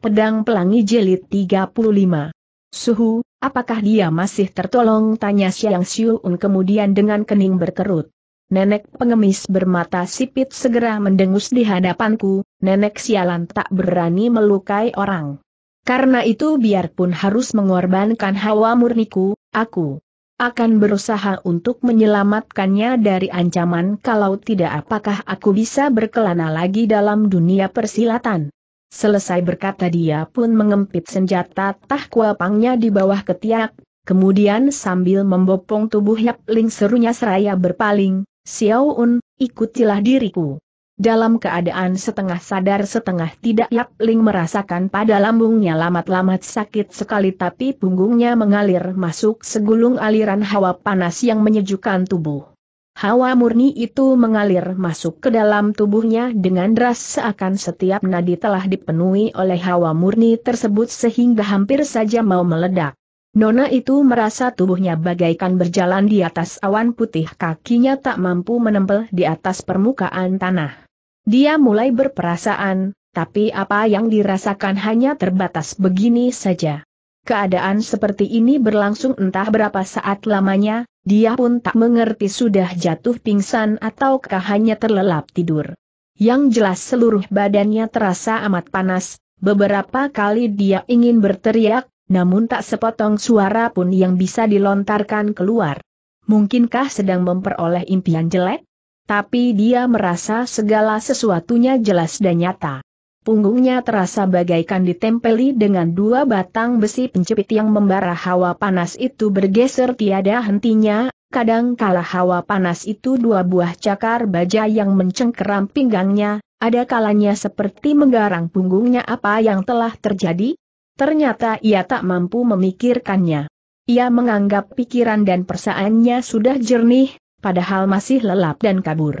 Pedang Pelangi Jelit 35. Suhu, apakah dia masih tertolong? Tanya Xiang Xiuun kemudian dengan kening berkerut. Nenek pengemis bermata sipit segera mendengus di hadapanku, nenek sialan tak berani melukai orang. Karena itu biarpun harus mengorbankan hawa murniku, aku akan berusaha untuk menyelamatkannya dari ancaman kalau tidak apakah aku bisa berkelana lagi dalam dunia persilatan. Selesai berkata dia pun mengempit senjata tah kuapangnya di bawah ketiak, kemudian sambil membopong tubuh Yap Ling serunya seraya berpaling, Xiao Un, ikutilah diriku. Dalam keadaan setengah sadar setengah tidak Yap Ling merasakan pada lambungnya lamat-lamat sakit sekali tapi punggungnya mengalir masuk segulung aliran hawa panas yang menyejukkan tubuh. Hawa murni itu mengalir masuk ke dalam tubuhnya dengan deras seakan setiap nadi telah dipenuhi oleh hawa murni tersebut sehingga hampir saja mau meledak. Nona itu merasa tubuhnya bagaikan berjalan di atas awan putih kakinya tak mampu menempel di atas permukaan tanah. Dia mulai berperasaan, tapi apa yang dirasakan hanya terbatas begini saja. Keadaan seperti ini berlangsung entah berapa saat lamanya, dia pun tak mengerti sudah jatuh pingsan ataukah hanya terlelap tidur. Yang jelas seluruh badannya terasa amat panas, beberapa kali dia ingin berteriak, namun tak sepotong suara pun yang bisa dilontarkan keluar. Mungkinkah sedang memperoleh impian jelek? Tapi dia merasa segala sesuatunya jelas dan nyata. Punggungnya terasa bagaikan ditempeli dengan dua batang besi penjepit yang membara hawa panas itu bergeser tiada hentinya, kadang kala hawa panas itu dua buah cakar baja yang mencengkeram pinggangnya, ada kalanya seperti menggarang punggungnya apa yang telah terjadi. Ternyata ia tak mampu memikirkannya. Ia menganggap pikiran dan persaannya sudah jernih, padahal masih lelap dan kabur.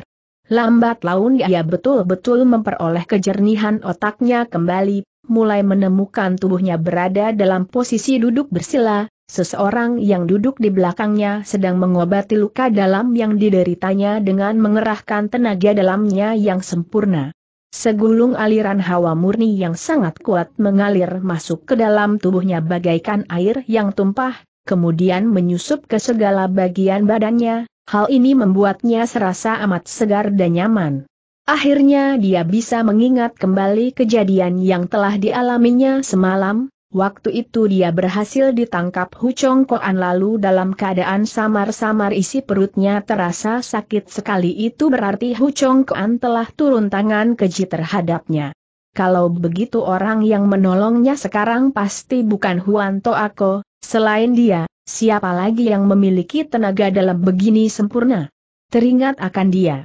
Lambat laun ia betul-betul memperoleh kejernihan otaknya kembali, mulai menemukan tubuhnya berada dalam posisi duduk bersila, seseorang yang duduk di belakangnya sedang mengobati luka dalam yang dideritanya dengan mengerahkan tenaga dalamnya yang sempurna. Segulung aliran hawa murni yang sangat kuat mengalir masuk ke dalam tubuhnya bagaikan air yang tumpah, kemudian menyusup ke segala bagian badannya, Hal ini membuatnya serasa amat segar dan nyaman. Akhirnya dia bisa mengingat kembali kejadian yang telah dialaminya semalam, waktu itu dia berhasil ditangkap Chong Koan lalu dalam keadaan samar-samar isi perutnya terasa sakit sekali itu berarti Chong Koan telah turun tangan keji terhadapnya. Kalau begitu orang yang menolongnya sekarang pasti bukan Huan Toako, selain dia, Siapa lagi yang memiliki tenaga dalam begini sempurna? Teringat akan dia.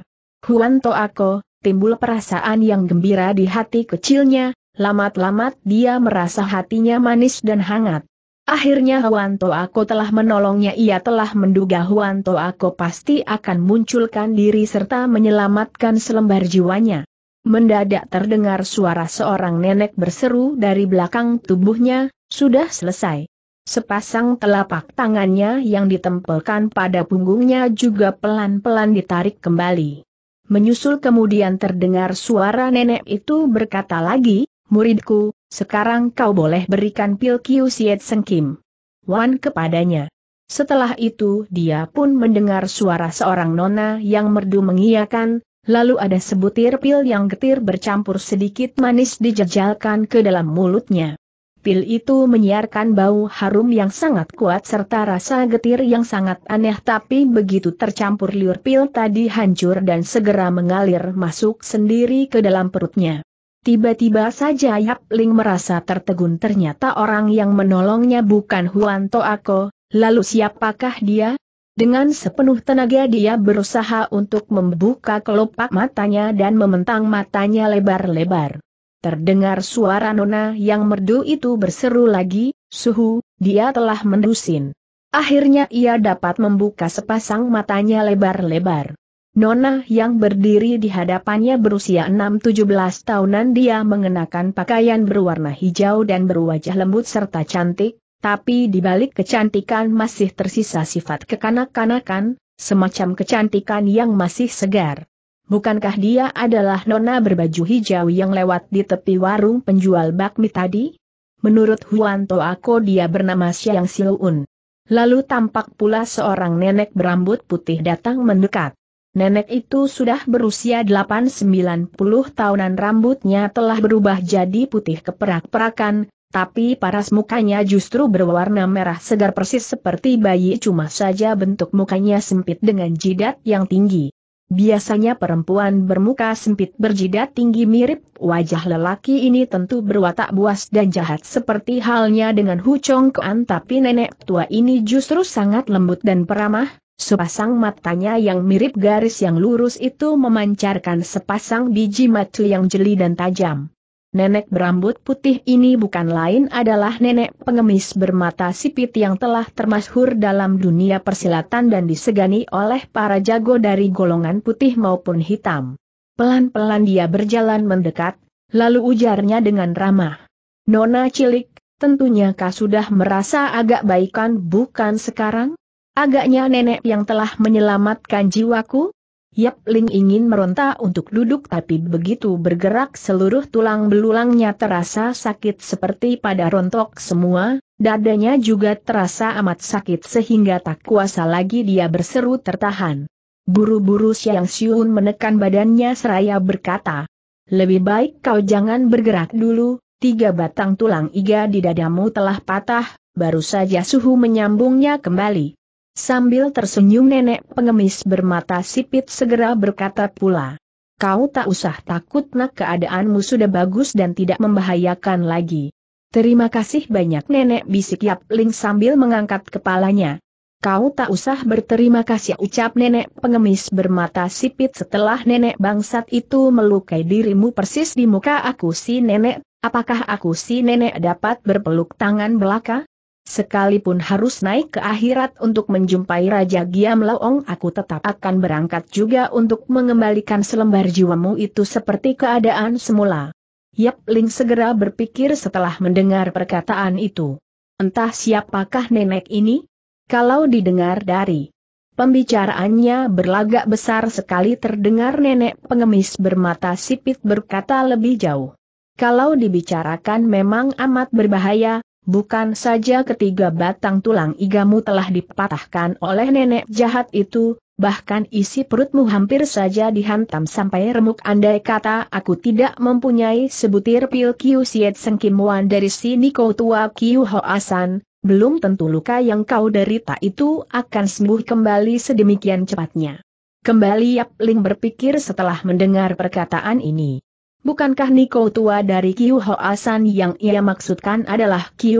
Huan Toako, timbul perasaan yang gembira di hati kecilnya, lamat-lamat dia merasa hatinya manis dan hangat. Akhirnya Huan Toako telah menolongnya ia telah menduga Huan Toako pasti akan munculkan diri serta menyelamatkan selembar jiwanya. Mendadak terdengar suara seorang nenek berseru dari belakang tubuhnya, sudah selesai. Sepasang telapak tangannya yang ditempelkan pada punggungnya juga pelan-pelan ditarik kembali. Menyusul kemudian terdengar suara nenek itu berkata lagi, Muridku, sekarang kau boleh berikan pil Kiu Siet Sengkim. Wan kepadanya. Setelah itu dia pun mendengar suara seorang nona yang merdu mengiakan, lalu ada sebutir pil yang getir bercampur sedikit manis dijejalkan ke dalam mulutnya. Pil itu menyiarkan bau harum yang sangat kuat serta rasa getir yang sangat aneh tapi begitu tercampur liur pil tadi hancur dan segera mengalir masuk sendiri ke dalam perutnya. Tiba-tiba saja Yap Ling merasa tertegun ternyata orang yang menolongnya bukan Huan Toako, lalu siapakah dia? Dengan sepenuh tenaga dia berusaha untuk membuka kelopak matanya dan mementang matanya lebar-lebar. Terdengar suara Nona yang merdu itu berseru lagi, Suhu, dia telah mendusin. Akhirnya ia dapat membuka sepasang matanya lebar-lebar. Nona yang berdiri di hadapannya berusia 6-17 tahunan dia mengenakan pakaian berwarna hijau dan berwajah lembut serta cantik, tapi di balik kecantikan masih tersisa sifat kekanak-kanakan, semacam kecantikan yang masih segar. Bukankah dia adalah nona berbaju hijau yang lewat di tepi warung penjual bakmi tadi? Menurut Huan Toako dia bernama siang Siluun. Lalu tampak pula seorang nenek berambut putih datang mendekat. Nenek itu sudah berusia 8-90 tahunan rambutnya telah berubah jadi putih keperak-perakan, tapi paras mukanya justru berwarna merah segar persis seperti bayi cuma saja bentuk mukanya sempit dengan jidat yang tinggi. Biasanya perempuan bermuka sempit berjidat tinggi mirip wajah lelaki ini tentu berwatak buas dan jahat seperti halnya dengan Hu Chong Kuan tapi nenek tua ini justru sangat lembut dan peramah, sepasang matanya yang mirip garis yang lurus itu memancarkan sepasang biji mata yang jeli dan tajam. Nenek berambut putih ini bukan lain adalah nenek pengemis bermata sipit yang telah termasyhur dalam dunia persilatan dan disegani oleh para jago dari golongan putih maupun hitam. Pelan-pelan dia berjalan mendekat, lalu ujarnya dengan ramah. Nona cilik, tentunya kau sudah merasa agak baikan bukan sekarang? Agaknya nenek yang telah menyelamatkan jiwaku? Yap Ling ingin meronta untuk duduk tapi begitu bergerak seluruh tulang belulangnya terasa sakit seperti pada rontok semua, dadanya juga terasa amat sakit sehingga tak kuasa lagi dia berseru tertahan. Buru-buru Siang Siun menekan badannya seraya berkata, lebih baik kau jangan bergerak dulu, tiga batang tulang iga di dadamu telah patah, baru saja suhu menyambungnya kembali. Sambil tersenyum nenek pengemis bermata sipit segera berkata pula. Kau tak usah takut nak keadaanmu sudah bagus dan tidak membahayakan lagi. Terima kasih banyak nenek bisik Yap Ling sambil mengangkat kepalanya. Kau tak usah berterima kasih ucap nenek pengemis bermata sipit setelah nenek bangsat itu melukai dirimu persis di muka aku si nenek, apakah aku si nenek dapat berpeluk tangan belaka? Sekalipun harus naik ke akhirat untuk menjumpai Raja Giam Laong aku tetap akan berangkat juga untuk mengembalikan selembar jiwamu itu seperti keadaan semula. Yap Ling segera berpikir setelah mendengar perkataan itu. Entah siapakah nenek ini? Kalau didengar dari pembicaraannya berlagak besar sekali terdengar nenek pengemis bermata sipit berkata lebih jauh. Kalau dibicarakan memang amat berbahaya, Bukan saja ketiga batang tulang igamu telah dipatahkan oleh nenek jahat itu, bahkan isi perutmu hampir saja dihantam sampai remuk andai kata aku tidak mempunyai sebutir pil Kiu Siet Sengkimuan dari si Niko tua Kiu Hoasan, belum tentu luka yang kau derita itu akan sembuh kembali sedemikian cepatnya. Kembali Yap Ling berpikir setelah mendengar perkataan ini. Bukankah Niko tua dari Kiu Hoasan yang ia maksudkan adalah Kiu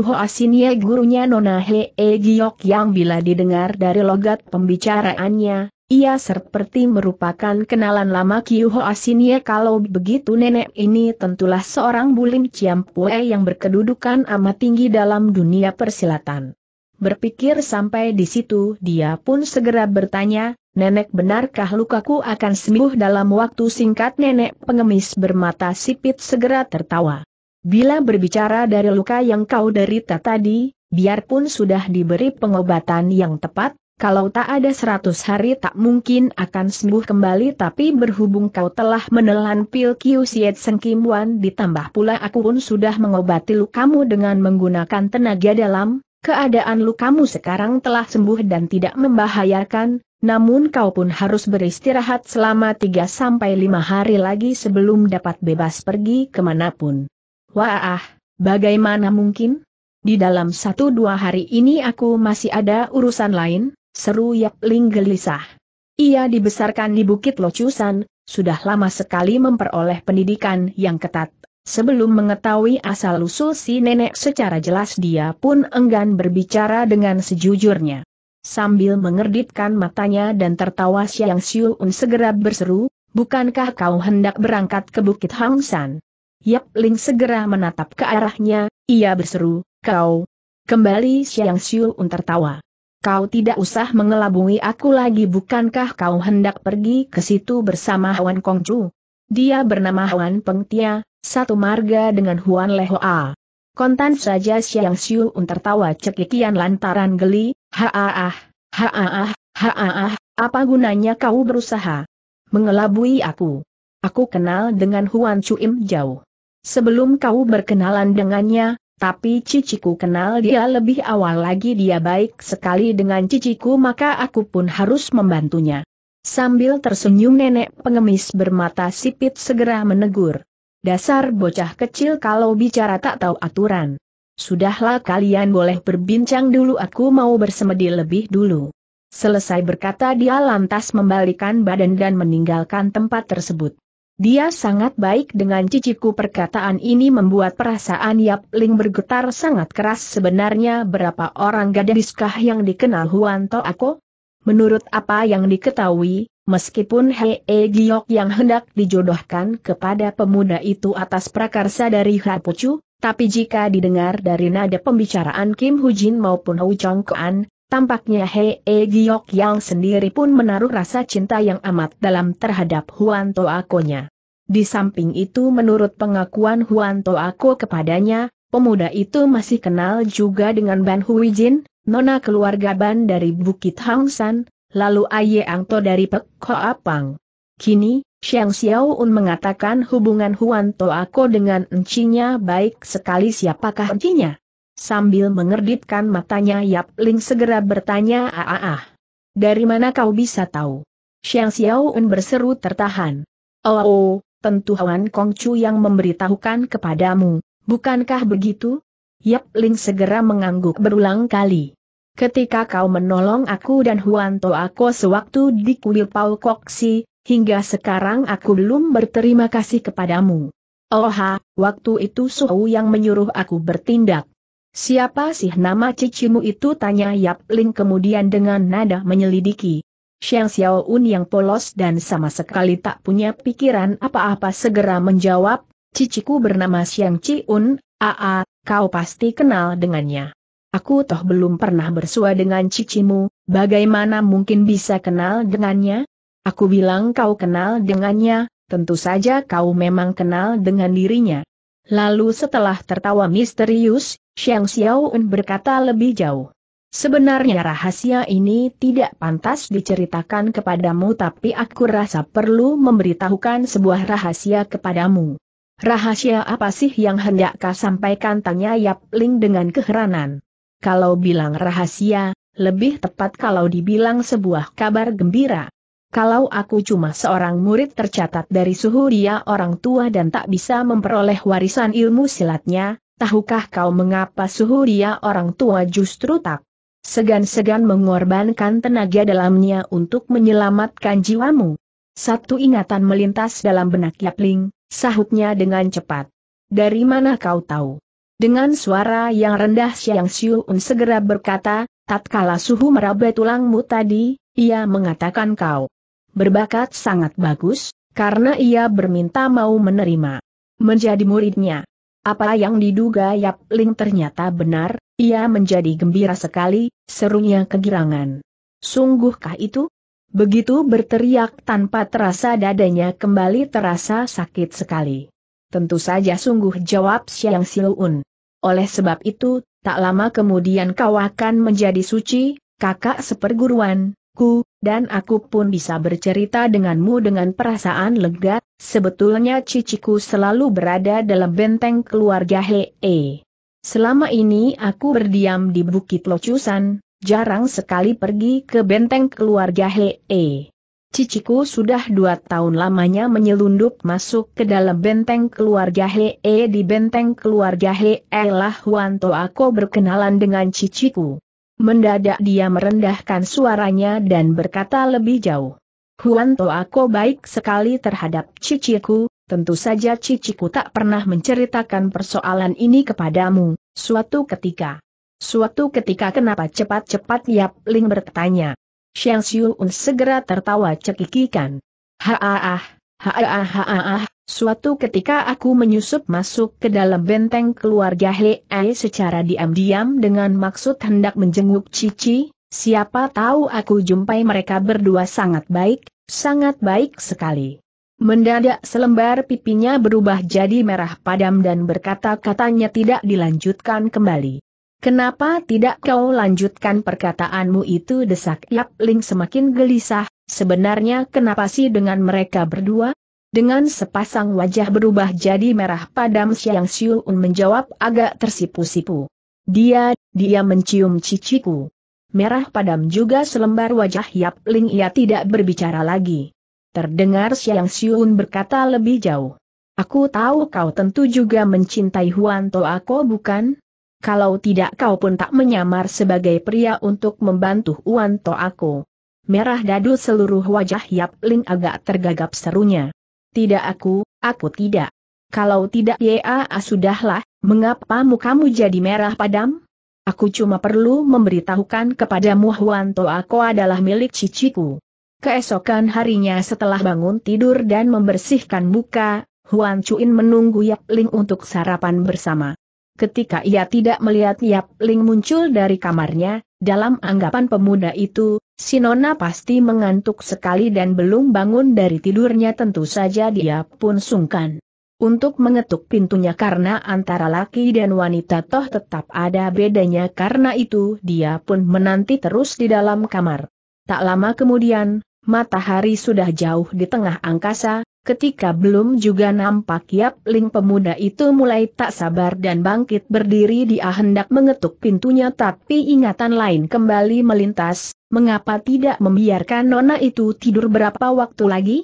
ye gurunya Nona E Giok yang bila didengar dari logat pembicaraannya, ia seperti merupakan kenalan lama Kiu ye kalau begitu nenek ini tentulah seorang bulim Ciampue yang berkedudukan amat tinggi dalam dunia persilatan. Berpikir sampai di situ dia pun segera bertanya, Nenek benarkah lukaku akan sembuh dalam waktu singkat nenek pengemis bermata sipit segera tertawa. Bila berbicara dari luka yang kau derita tadi, biarpun sudah diberi pengobatan yang tepat, kalau tak ada seratus hari tak mungkin akan sembuh kembali tapi berhubung kau telah menelan pil Kiusiet Sengkimuan ditambah pula aku pun sudah mengobati lukamu dengan menggunakan tenaga dalam, Keadaan lukamu sekarang telah sembuh dan tidak membahayakan, namun kau pun harus beristirahat selama 3-5 hari lagi sebelum dapat bebas pergi kemanapun. Wah, bagaimana mungkin? Di dalam satu dua hari ini aku masih ada urusan lain, seru Yap Ling gelisah. Ia dibesarkan di Bukit Locusan, sudah lama sekali memperoleh pendidikan yang ketat, Sebelum mengetahui asal-usul si nenek secara jelas dia pun enggan berbicara dengan sejujurnya. Sambil mengerditkan matanya dan tertawa Siang un segera berseru, bukankah kau hendak berangkat ke Bukit Hangsan? Yap Ling segera menatap ke arahnya, ia berseru, kau. Kembali Siang un tertawa. Kau tidak usah mengelabui aku lagi bukankah kau hendak pergi ke situ bersama Hwan Kongju? Dia bernama Hwan Pengtia, satu marga dengan Huan Lehoa. Kontan saja Siu Un tertawa cekikian lantaran geli, haaah, haaah, haaah, apa gunanya kau berusaha mengelabui aku? Aku kenal dengan Huan Cuim jauh. Sebelum kau berkenalan dengannya, tapi ciciku kenal dia lebih awal lagi dia baik sekali dengan ciciku maka aku pun harus membantunya. Sambil tersenyum nenek pengemis bermata sipit segera menegur. Dasar bocah kecil kalau bicara tak tahu aturan. Sudahlah kalian boleh berbincang dulu aku mau bersemedi lebih dulu. Selesai berkata dia lantas membalikan badan dan meninggalkan tempat tersebut. Dia sangat baik dengan ciciku perkataan ini membuat perasaan Yap Ling bergetar sangat keras sebenarnya berapa orang gadiskah yang dikenal Huanto Ako? Menurut apa yang diketahui, Meskipun Hei e Giok yang hendak dijodohkan kepada pemuda itu atas prakarsa dari Hapucu, tapi jika didengar dari nada pembicaraan Kim Hujin maupun Hu Chong Kuan, tampaknya Hei e Giok yang sendiri pun menaruh rasa cinta yang amat dalam terhadap Huan Toakonya. Di samping itu menurut pengakuan Huan Toako kepadanya, pemuda itu masih kenal juga dengan Ban Hui Jin, nona keluarga Ban dari Bukit Hang San, lalu Aye Angto dari Pek apang. Kini, Xiang Xiaoun mengatakan hubungan Huan To Toako dengan encinya baik sekali siapakah encinya? Sambil mengerditkan matanya Yap Ling segera bertanya "Aaah, Dari mana kau bisa tahu? Xiang Xiaoun berseru tertahan. Oh, oh tentu Huan Kong Chu yang memberitahukan kepadamu, bukankah begitu? Yap Ling segera mengangguk berulang kali. Ketika kau menolong aku dan Huanto aku sewaktu di kuil Pau Koksi, hingga sekarang aku belum berterima kasih kepadamu. Oha, waktu itu Suhu yang menyuruh aku bertindak. Siapa sih nama cicimu itu tanya Yap Ling kemudian dengan nada menyelidiki. Xiang Xiaoun yang polos dan sama sekali tak punya pikiran apa-apa segera menjawab, Ciciku bernama Xiang Ciun, AA, kau pasti kenal dengannya. Aku toh belum pernah bersua dengan cicimu, bagaimana mungkin bisa kenal dengannya? Aku bilang kau kenal dengannya, tentu saja kau memang kenal dengan dirinya. Lalu setelah tertawa misterius, Xiang Xiaoun berkata lebih jauh. Sebenarnya rahasia ini tidak pantas diceritakan kepadamu tapi aku rasa perlu memberitahukan sebuah rahasia kepadamu. Rahasia apa sih yang hendak kau sampaikan tanya Yap Ling dengan keheranan. Kalau bilang rahasia, lebih tepat kalau dibilang sebuah kabar gembira. Kalau aku cuma seorang murid tercatat dari suhu dia orang tua dan tak bisa memperoleh warisan ilmu silatnya, tahukah kau mengapa suhu dia orang tua justru tak segan-segan mengorbankan tenaga dalamnya untuk menyelamatkan jiwamu? Satu ingatan melintas dalam benak Yapling, sahutnya dengan cepat. Dari mana kau tahu? Dengan suara yang rendah Siu Un segera berkata, tatkala suhu meraba tulangmu tadi, ia mengatakan kau berbakat sangat bagus, karena ia berminta mau menerima menjadi muridnya. Apa yang diduga Yap Ling ternyata benar, ia menjadi gembira sekali, serunya kegirangan. Sungguhkah itu? Begitu berteriak tanpa terasa dadanya kembali terasa sakit sekali. Tentu saja sungguh jawab Siang Siluun. Oleh sebab itu, tak lama kemudian kau akan menjadi suci, kakak seperguruan, ku, dan aku pun bisa bercerita denganmu dengan perasaan lega, sebetulnya ciciku selalu berada dalam benteng keluarga Hee. Selama ini aku berdiam di Bukit Locusan, jarang sekali pergi ke benteng keluarga Hee. Ciciku sudah dua tahun lamanya menyelundup masuk ke dalam benteng keluarga Hee di benteng keluarga Hee lah Wanto aku berkenalan dengan ciciku. Mendadak dia merendahkan suaranya dan berkata lebih jauh. Huanto aku baik sekali terhadap ciciku, tentu saja ciciku tak pernah menceritakan persoalan ini kepadamu, suatu ketika. Suatu ketika kenapa cepat-cepat Yap Ling bertanya. Xiang Xiuun segera tertawa cekikikan. Haah, haah, haah, suatu ketika aku menyusup masuk ke dalam benteng keluarga Hei secara diam-diam dengan maksud hendak menjenguk Cici, siapa tahu aku jumpai mereka berdua sangat baik, sangat baik sekali. Mendadak selembar pipinya berubah jadi merah padam dan berkata-katanya tidak dilanjutkan kembali. Kenapa tidak kau lanjutkan perkataanmu itu desak Yap Ling semakin gelisah, sebenarnya kenapa sih dengan mereka berdua? Dengan sepasang wajah berubah jadi merah padam Siang Siun menjawab agak tersipu-sipu. Dia, dia mencium ciciku. Merah padam juga selembar wajah Yap Ling ia tidak berbicara lagi. Terdengar Siang Siun berkata lebih jauh. Aku tahu kau tentu juga mencintai Huan Toako bukan? kalau tidak kau pun tak menyamar sebagai pria untuk membantu Uan To aku. Merah dadu seluruh wajah Yap Ling agak tergagap serunya. Tidak aku, aku tidak. Kalau tidak ya sudahlah, mengapa mukamu jadi merah padam? Aku cuma perlu memberitahukan kepadamu Huan To aku adalah milik ciciku. Keesokan harinya setelah bangun tidur dan membersihkan muka, Huan Chuin menunggu Yap Ling untuk sarapan bersama ketika ia tidak melihat Yap Ling muncul dari kamarnya, dalam anggapan pemuda itu, Sinona pasti mengantuk sekali dan belum bangun dari tidurnya tentu saja dia pun sungkan. Untuk mengetuk pintunya karena antara laki dan wanita toh tetap ada bedanya karena itu dia pun menanti terus di dalam kamar. Tak lama kemudian, matahari sudah jauh di tengah angkasa, Ketika belum juga nampak Yap Ling pemuda itu mulai tak sabar dan bangkit berdiri dia hendak mengetuk pintunya tapi ingatan lain kembali melintas, mengapa tidak membiarkan Nona itu tidur berapa waktu lagi?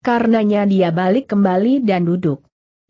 Karenanya dia balik kembali dan duduk.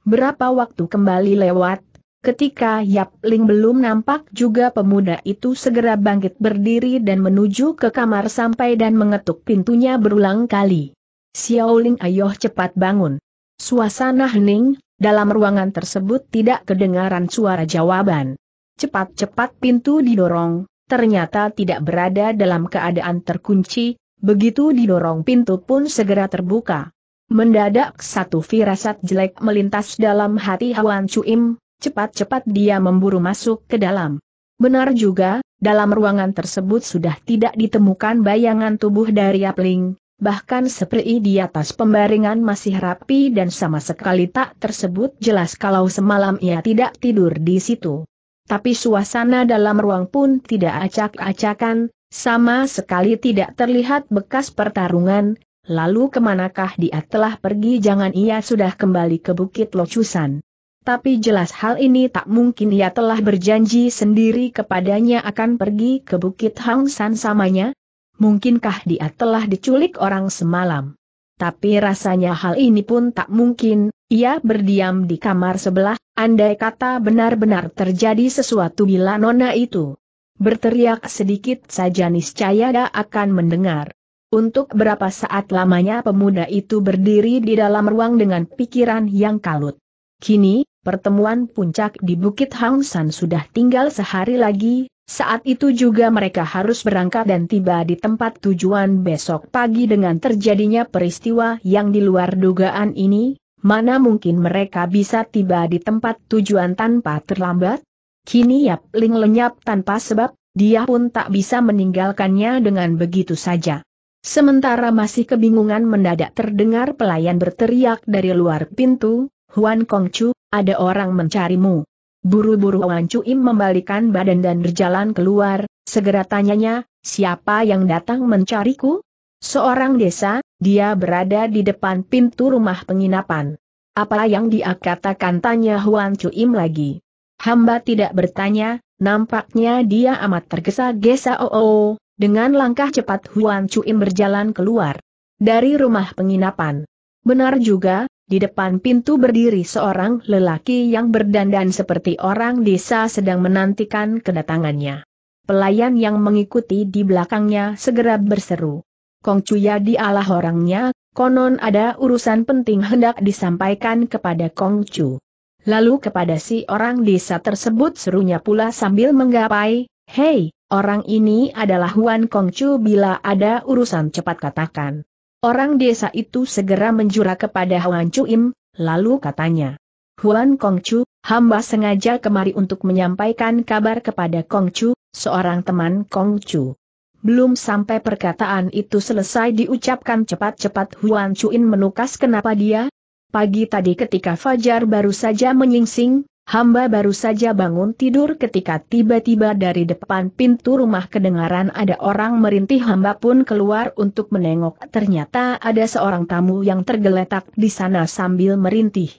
Berapa waktu kembali lewat, ketika Yap Ling belum nampak juga pemuda itu segera bangkit berdiri dan menuju ke kamar sampai dan mengetuk pintunya berulang kali. Xiaoling ayoh cepat bangun. Suasana hening, dalam ruangan tersebut tidak kedengaran suara jawaban. Cepat-cepat pintu didorong, ternyata tidak berada dalam keadaan terkunci, begitu didorong pintu pun segera terbuka. Mendadak satu firasat jelek melintas dalam hati Hawan Cuim, cepat-cepat dia memburu masuk ke dalam. Benar juga, dalam ruangan tersebut sudah tidak ditemukan bayangan tubuh dari Apling, bahkan seperti di atas pembaringan masih rapi dan sama sekali tak tersebut jelas kalau semalam ia tidak tidur di situ. Tapi suasana dalam ruang pun tidak acak-acakan, sama sekali tidak terlihat bekas pertarungan, lalu kemanakah dia telah pergi jangan ia sudah kembali ke Bukit Locusan. Tapi jelas hal ini tak mungkin ia telah berjanji sendiri kepadanya akan pergi ke Bukit Hang San samanya, mungkinkah dia telah diculik orang semalam? Tapi rasanya hal ini pun tak mungkin, ia berdiam di kamar sebelah, andai kata benar-benar terjadi sesuatu bila nona itu berteriak sedikit saja niscaya dia akan mendengar. Untuk berapa saat lamanya pemuda itu berdiri di dalam ruang dengan pikiran yang kalut. Kini, pertemuan puncak di Bukit Hang San sudah tinggal sehari lagi, saat itu juga mereka harus berangkat dan tiba di tempat tujuan besok pagi dengan terjadinya peristiwa yang di luar dugaan ini, mana mungkin mereka bisa tiba di tempat tujuan tanpa terlambat? Kini Yap Ling lenyap tanpa sebab, dia pun tak bisa meninggalkannya dengan begitu saja. Sementara masih kebingungan mendadak terdengar pelayan berteriak dari luar pintu, Huan Kong Chu, ada orang mencarimu. Buru-buru Wan Im membalikan badan dan berjalan keluar, segera tanyanya, siapa yang datang mencariku? Seorang desa, dia berada di depan pintu rumah penginapan. Apa yang dia katakan tanya Huan Cuim lagi. Hamba tidak bertanya, nampaknya dia amat tergesa-gesa oh, oh, oh. dengan langkah cepat Huan Cuim berjalan keluar dari rumah penginapan. Benar juga, di depan pintu berdiri seorang lelaki yang berdandan seperti orang desa sedang menantikan kedatangannya. Pelayan yang mengikuti di belakangnya segera berseru. Kong Cuya dialah orangnya, konon ada urusan penting hendak disampaikan kepada Kong Cu. Lalu kepada si orang desa tersebut serunya pula sambil menggapai, Hei, orang ini adalah Huan Kong Cu bila ada urusan cepat katakan. Orang desa itu segera menjura kepada Huan Chu Im, lalu katanya. Huan Kong Chu, hamba sengaja kemari untuk menyampaikan kabar kepada Kong Chu, seorang teman Kong Chu. Belum sampai perkataan itu selesai diucapkan cepat-cepat Huan Chuin menukas kenapa dia? Pagi tadi ketika Fajar baru saja menyingsing, Hamba baru saja bangun tidur ketika tiba-tiba dari depan pintu rumah kedengaran ada orang merintih hamba pun keluar untuk menengok ternyata ada seorang tamu yang tergeletak di sana sambil merintih.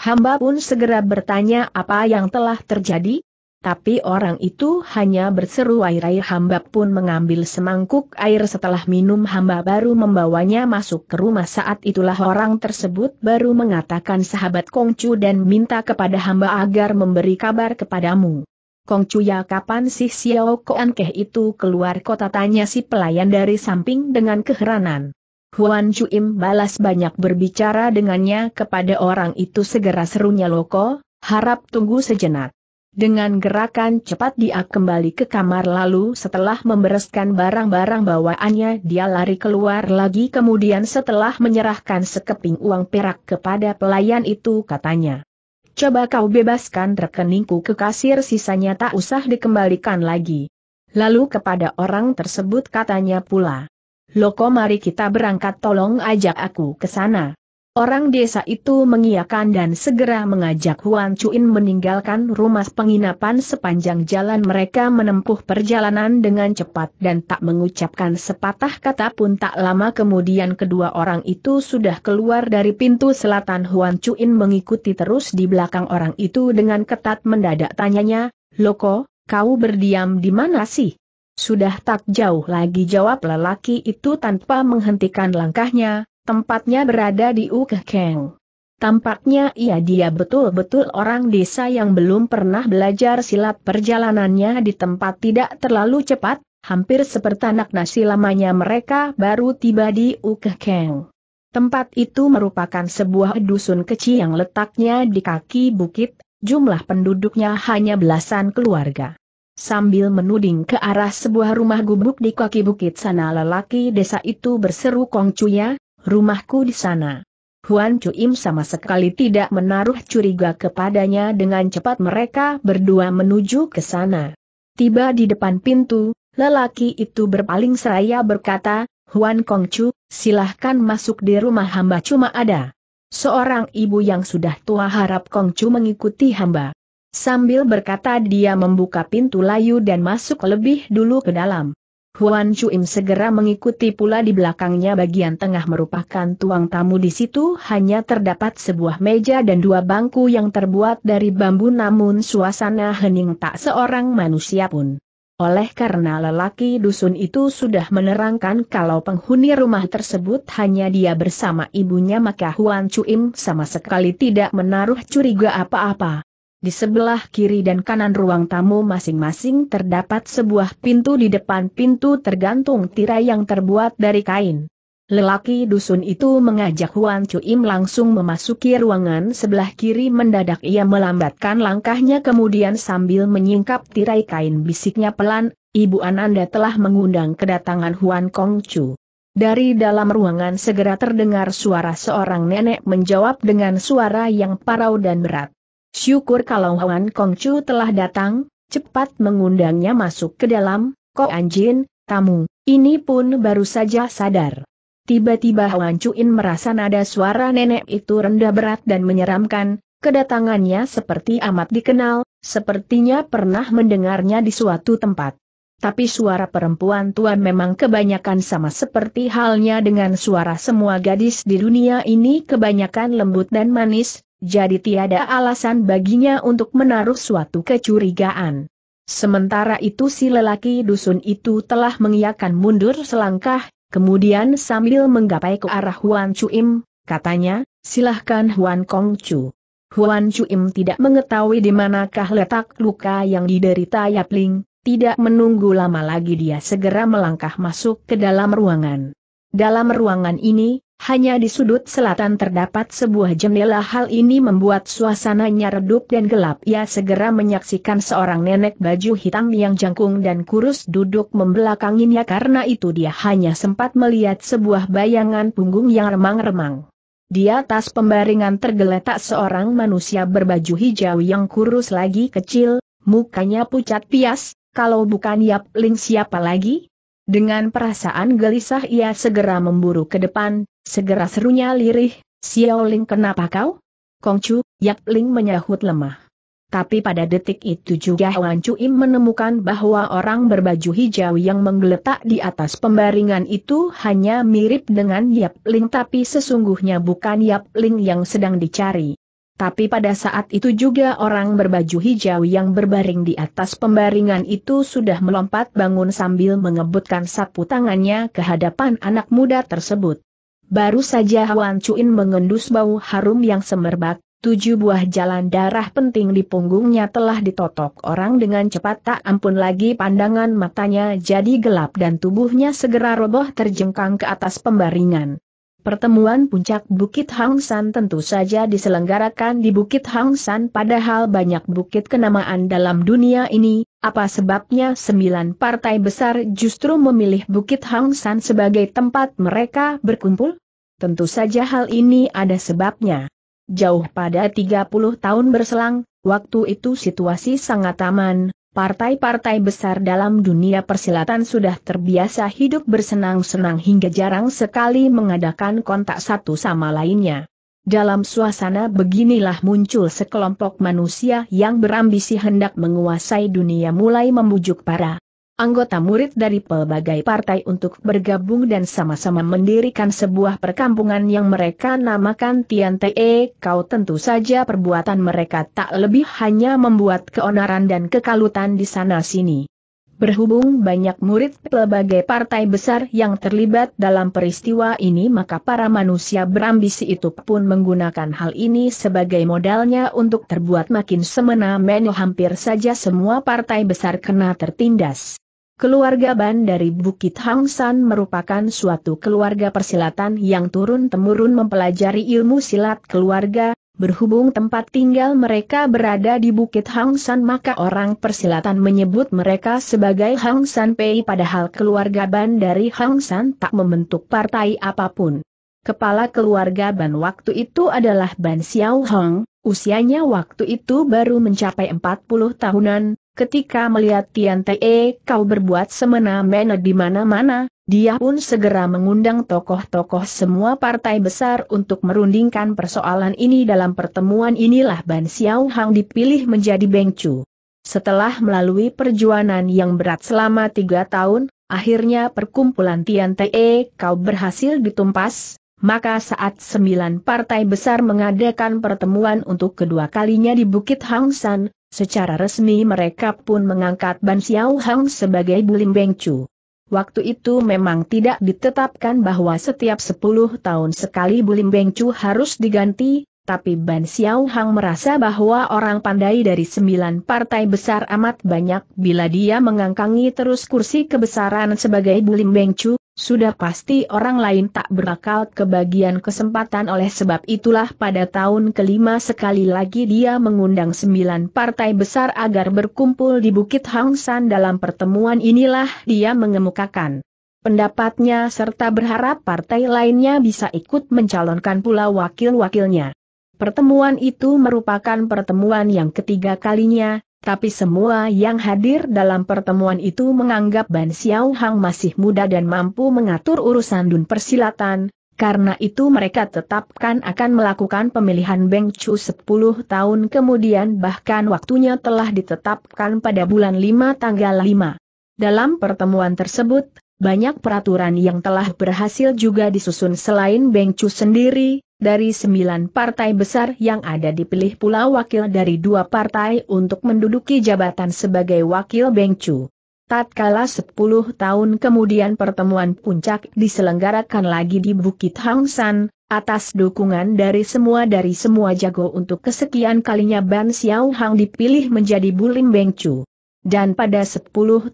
Hamba pun segera bertanya apa yang telah terjadi, tapi orang itu hanya berseru air-air hamba pun mengambil semangkuk air setelah minum hamba baru membawanya masuk ke rumah saat itulah orang tersebut baru mengatakan sahabat Kongcu dan minta kepada hamba agar memberi kabar kepadamu. Kongcu ya kapan si Xiao Koankeh itu keluar kota tanya si pelayan dari samping dengan keheranan. Huan Chuim balas banyak berbicara dengannya kepada orang itu segera serunya loko, harap tunggu sejenak. Dengan gerakan cepat dia kembali ke kamar lalu setelah membereskan barang-barang bawaannya dia lari keluar lagi kemudian setelah menyerahkan sekeping uang perak kepada pelayan itu katanya. Coba kau bebaskan rekeningku ke kasir sisanya tak usah dikembalikan lagi. Lalu kepada orang tersebut katanya pula. Loko mari kita berangkat tolong ajak aku ke sana. Orang desa itu mengiakan dan segera mengajak Huan Chuin meninggalkan rumah penginapan sepanjang jalan mereka menempuh perjalanan dengan cepat dan tak mengucapkan sepatah kata pun tak lama kemudian kedua orang itu sudah keluar dari pintu selatan Huan Chuin mengikuti terus di belakang orang itu dengan ketat mendadak tanyanya, Loko, kau berdiam di mana sih? Sudah tak jauh lagi jawab lelaki itu tanpa menghentikan langkahnya, Tempatnya berada di Ukekeng. Tampaknya ia dia betul-betul orang desa yang belum pernah belajar silat perjalanannya di tempat tidak terlalu cepat, hampir seperti anak nasi lamanya mereka baru tiba di Ukekeng. Tempat itu merupakan sebuah dusun kecil yang letaknya di kaki bukit, jumlah penduduknya hanya belasan keluarga. Sambil menuding ke arah sebuah rumah gubuk di kaki bukit sana lelaki desa itu berseru Kongcuya, rumahku di sana. Huan Cuim sama sekali tidak menaruh curiga kepadanya dengan cepat mereka berdua menuju ke sana. Tiba di depan pintu, lelaki itu berpaling seraya berkata, Huan Kong Kongcu, silahkan masuk di rumah hamba cuma ada. Seorang ibu yang sudah tua harap Kong Kongcu mengikuti hamba. Sambil berkata dia membuka pintu layu dan masuk lebih dulu ke dalam. Huan Chuim segera mengikuti pula di belakangnya bagian tengah merupakan tuang tamu di situ hanya terdapat sebuah meja dan dua bangku yang terbuat dari bambu namun suasana hening tak seorang manusia pun. Oleh karena lelaki dusun itu sudah menerangkan kalau penghuni rumah tersebut hanya dia bersama ibunya maka Huan Chuim sama sekali tidak menaruh curiga apa-apa. Di sebelah kiri dan kanan ruang tamu masing-masing terdapat sebuah pintu di depan pintu tergantung tirai yang terbuat dari kain. Lelaki dusun itu mengajak Huan Cuim langsung memasuki ruangan sebelah kiri mendadak ia melambatkan langkahnya kemudian sambil menyingkap tirai kain bisiknya pelan, Ibu Ananda telah mengundang kedatangan Huan Kong Chu. Dari dalam ruangan segera terdengar suara seorang nenek menjawab dengan suara yang parau dan berat. Syukur kalau Huan chu telah datang, cepat mengundangnya masuk ke dalam, Ko Anjin, tamu, ini pun baru saja sadar. Tiba-tiba Huan chuin merasa nada suara nenek itu rendah berat dan menyeramkan, kedatangannya seperti amat dikenal, sepertinya pernah mendengarnya di suatu tempat. Tapi suara perempuan tua memang kebanyakan sama seperti halnya dengan suara semua gadis di dunia ini kebanyakan lembut dan manis, jadi tiada alasan baginya untuk menaruh suatu kecurigaan. Sementara itu si lelaki dusun itu telah mengiakan mundur selangkah, kemudian sambil menggapai ke arah Huan Chuim, katanya, silahkan Huan Kong Chu. Huan Chuim tidak mengetahui di manakah letak luka yang diderita Yap Ling. tidak menunggu lama lagi dia segera melangkah masuk ke dalam ruangan. Dalam ruangan ini, hanya di sudut selatan terdapat sebuah jendela hal ini membuat suasananya redup dan gelap. Ia segera menyaksikan seorang nenek baju hitam yang jangkung dan kurus duduk membelakanginya karena itu dia hanya sempat melihat sebuah bayangan punggung yang remang-remang. Di atas pembaringan tergeletak seorang manusia berbaju hijau yang kurus lagi kecil, mukanya pucat pias, kalau bukan Yap Ling siapa lagi? Dengan perasaan gelisah ia segera memburu ke depan, segera serunya lirih, Xiao Ling kenapa kau? Kongcu, Yap Ling menyahut lemah. Tapi pada detik itu juga Wan Im menemukan bahwa orang berbaju hijau yang menggeletak di atas pembaringan itu hanya mirip dengan Yap Ling tapi sesungguhnya bukan Yap Ling yang sedang dicari. Tapi pada saat itu juga orang berbaju hijau yang berbaring di atas pembaringan itu sudah melompat bangun sambil mengebutkan sapu tangannya ke hadapan anak muda tersebut. Baru saja Wan Cuin mengendus bau harum yang semerbak, tujuh buah jalan darah penting di punggungnya telah ditotok orang dengan cepat tak ampun lagi pandangan matanya jadi gelap dan tubuhnya segera roboh terjengkang ke atas pembaringan. Pertemuan puncak Bukit Hang San tentu saja diselenggarakan di Bukit Hang San padahal banyak bukit kenamaan dalam dunia ini, apa sebabnya sembilan partai besar justru memilih Bukit Hang San sebagai tempat mereka berkumpul? Tentu saja hal ini ada sebabnya. Jauh pada 30 tahun berselang, waktu itu situasi sangat aman, Partai-partai besar dalam dunia persilatan sudah terbiasa hidup bersenang-senang hingga jarang sekali mengadakan kontak satu sama lainnya. Dalam suasana beginilah muncul sekelompok manusia yang berambisi hendak menguasai dunia mulai membujuk para anggota murid dari pelbagai partai untuk bergabung dan sama-sama mendirikan sebuah perkampungan yang mereka namakan Tian Te Kau tentu saja perbuatan mereka tak lebih hanya membuat keonaran dan kekalutan di sana-sini. Berhubung banyak murid pelbagai partai besar yang terlibat dalam peristiwa ini maka para manusia berambisi itu pun menggunakan hal ini sebagai modalnya untuk terbuat makin semena-mena hampir saja semua partai besar kena tertindas. Keluarga Ban dari Bukit Hang San merupakan suatu keluarga persilatan yang turun-temurun mempelajari ilmu silat keluarga, berhubung tempat tinggal mereka berada di Bukit Hang San, maka orang persilatan menyebut mereka sebagai Hang San Pei padahal keluarga Ban dari Hang San tak membentuk partai apapun. Kepala keluarga Ban waktu itu adalah Ban Xiao Hong, usianya waktu itu baru mencapai 40 tahunan, Ketika melihat Tian Te kau berbuat semena-mena di mana-mana, dia pun segera mengundang tokoh-tokoh semua partai besar untuk merundingkan persoalan ini dalam pertemuan inilah Ban Xiao Hang dipilih menjadi Beng Setelah melalui perjuangan yang berat selama tiga tahun, akhirnya perkumpulan Tian Te kau berhasil ditumpas, maka saat sembilan partai besar mengadakan pertemuan untuk kedua kalinya di Bukit Hang San, Secara resmi mereka pun mengangkat Ban Xiao Hang sebagai Bulim Bengcu. Waktu itu memang tidak ditetapkan bahwa setiap 10 tahun sekali Bulim Bengcu harus diganti, tapi Ban Xiao Hang merasa bahwa orang pandai dari sembilan partai besar amat banyak bila dia mengangkangi terus kursi kebesaran sebagai Bulim Bengcu. Sudah pasti orang lain tak berakal kebagian kesempatan oleh sebab itulah pada tahun kelima sekali lagi dia mengundang sembilan partai besar agar berkumpul di Bukit Hangsan. dalam pertemuan inilah dia mengemukakan pendapatnya serta berharap partai lainnya bisa ikut mencalonkan pula wakil-wakilnya. Pertemuan itu merupakan pertemuan yang ketiga kalinya, tapi semua yang hadir dalam pertemuan itu menganggap Ban Xiao Hang masih muda dan mampu mengatur urusan dun persilatan, karena itu mereka tetapkan akan melakukan pemilihan Beng Chu 10 tahun kemudian bahkan waktunya telah ditetapkan pada bulan 5 tanggal 5. Dalam pertemuan tersebut, banyak peraturan yang telah berhasil juga disusun selain Beng Chu sendiri, dari sembilan partai besar yang ada dipilih pula wakil dari dua partai untuk menduduki jabatan sebagai wakil Beng Chu. Tatkala 10 tahun kemudian pertemuan puncak diselenggarakan lagi di Bukit Hang San, atas dukungan dari semua dari semua jago untuk kesekian kalinya Ban Xiao Hang dipilih menjadi Bulim Beng Chu. Dan pada 10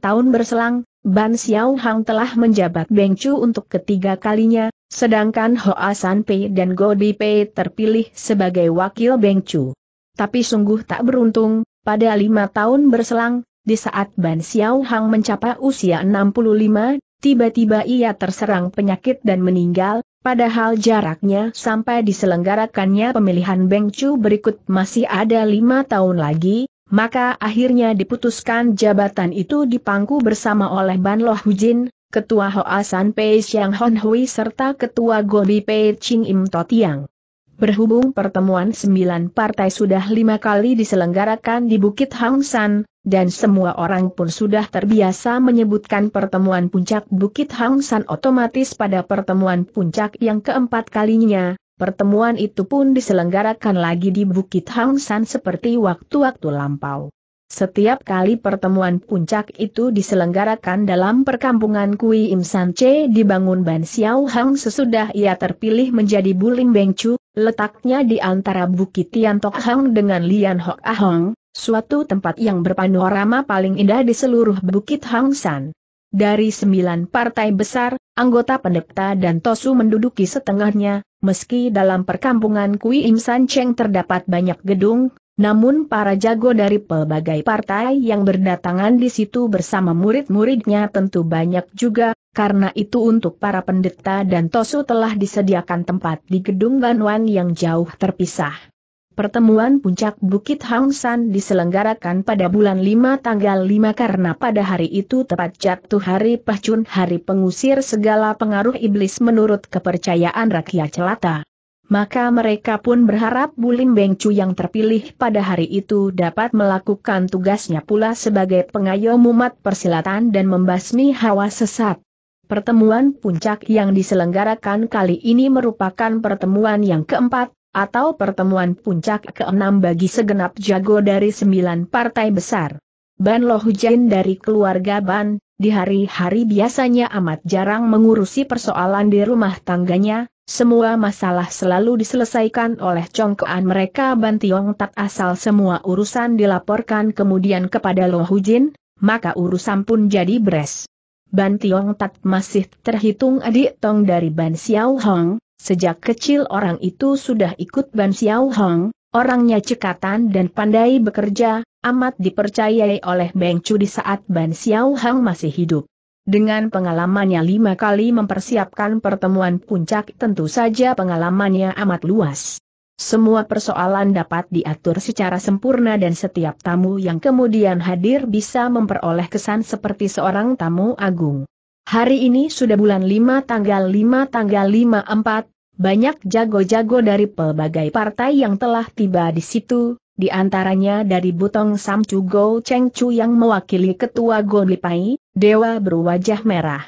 tahun berselang, Ban Xiao Hang telah menjabat Beng Chu untuk ketiga kalinya, sedangkan Hoa San Pei dan Go Di Pei terpilih sebagai wakil Beng Chu. Tapi sungguh tak beruntung, pada lima tahun berselang, di saat Ban Xiao Hang mencapai usia 65, tiba-tiba ia terserang penyakit dan meninggal, padahal jaraknya sampai diselenggarakannya pemilihan Beng Chu berikut masih ada lima tahun lagi, maka akhirnya diputuskan jabatan itu dipangku bersama oleh Ban Loh Hujin, Ketua San Pei Xiang Hon Hui serta Ketua Gobi Pei Ching Im Totiang. Berhubung pertemuan sembilan partai sudah lima kali diselenggarakan di Bukit Hang San, dan semua orang pun sudah terbiasa menyebutkan pertemuan puncak Bukit Hang San otomatis pada pertemuan puncak yang keempat kalinya, Pertemuan itu pun diselenggarakan lagi di Bukit Hang San seperti waktu-waktu lampau. Setiap kali pertemuan puncak itu diselenggarakan dalam perkampungan Kui Im San Che dibangun Ban Xiao Hang sesudah ia terpilih menjadi Bulim Beng Chu, letaknya di antara Bukit Tian Tok Hang dengan Lian Hok Ahong, suatu tempat yang berpanorama paling indah di seluruh Bukit Hang San. Dari sembilan partai besar, anggota pendeta dan Tosu menduduki setengahnya, meski dalam perkampungan Kui Im San Cheng terdapat banyak gedung, namun para jago dari pelbagai partai yang berdatangan di situ bersama murid-muridnya tentu banyak juga, karena itu untuk para pendeta dan Tosu telah disediakan tempat di gedung Banwan yang jauh terpisah. Pertemuan puncak Bukit Hang San diselenggarakan pada bulan 5 tanggal 5 karena pada hari itu tepat jatuh hari Pahcun hari pengusir segala pengaruh iblis menurut kepercayaan rakyat celata. Maka mereka pun berharap Bulim Bengcu yang terpilih pada hari itu dapat melakukan tugasnya pula sebagai pengayom umat persilatan dan membasmi hawa sesat. Pertemuan puncak yang diselenggarakan kali ini merupakan pertemuan yang keempat atau pertemuan puncak keenam bagi segenap jago dari sembilan partai besar. Ban Lo dari keluarga Ban, di hari-hari biasanya amat jarang mengurusi persoalan di rumah tangganya, semua masalah selalu diselesaikan oleh congkoan mereka Ban Tiong Tat asal semua urusan dilaporkan kemudian kepada Lo Hujin, maka urusan pun jadi beres. Ban Tiong Tat masih terhitung adik tong dari Ban Xiao Hong, Sejak kecil orang itu sudah ikut Ban Xiao Hong, orangnya cekatan dan pandai bekerja, amat dipercayai oleh Beng Chu di saat Ban Xiao Hong masih hidup. Dengan pengalamannya lima kali mempersiapkan pertemuan puncak tentu saja pengalamannya amat luas. Semua persoalan dapat diatur secara sempurna dan setiap tamu yang kemudian hadir bisa memperoleh kesan seperti seorang tamu agung. Hari ini sudah bulan 5 tanggal 5 tanggal 54, banyak jago-jago dari pelbagai partai yang telah tiba di situ, di antaranya dari Butong Samcu Go Cheng Chu yang mewakili Ketua Go Lipai, Dewa berwajah merah.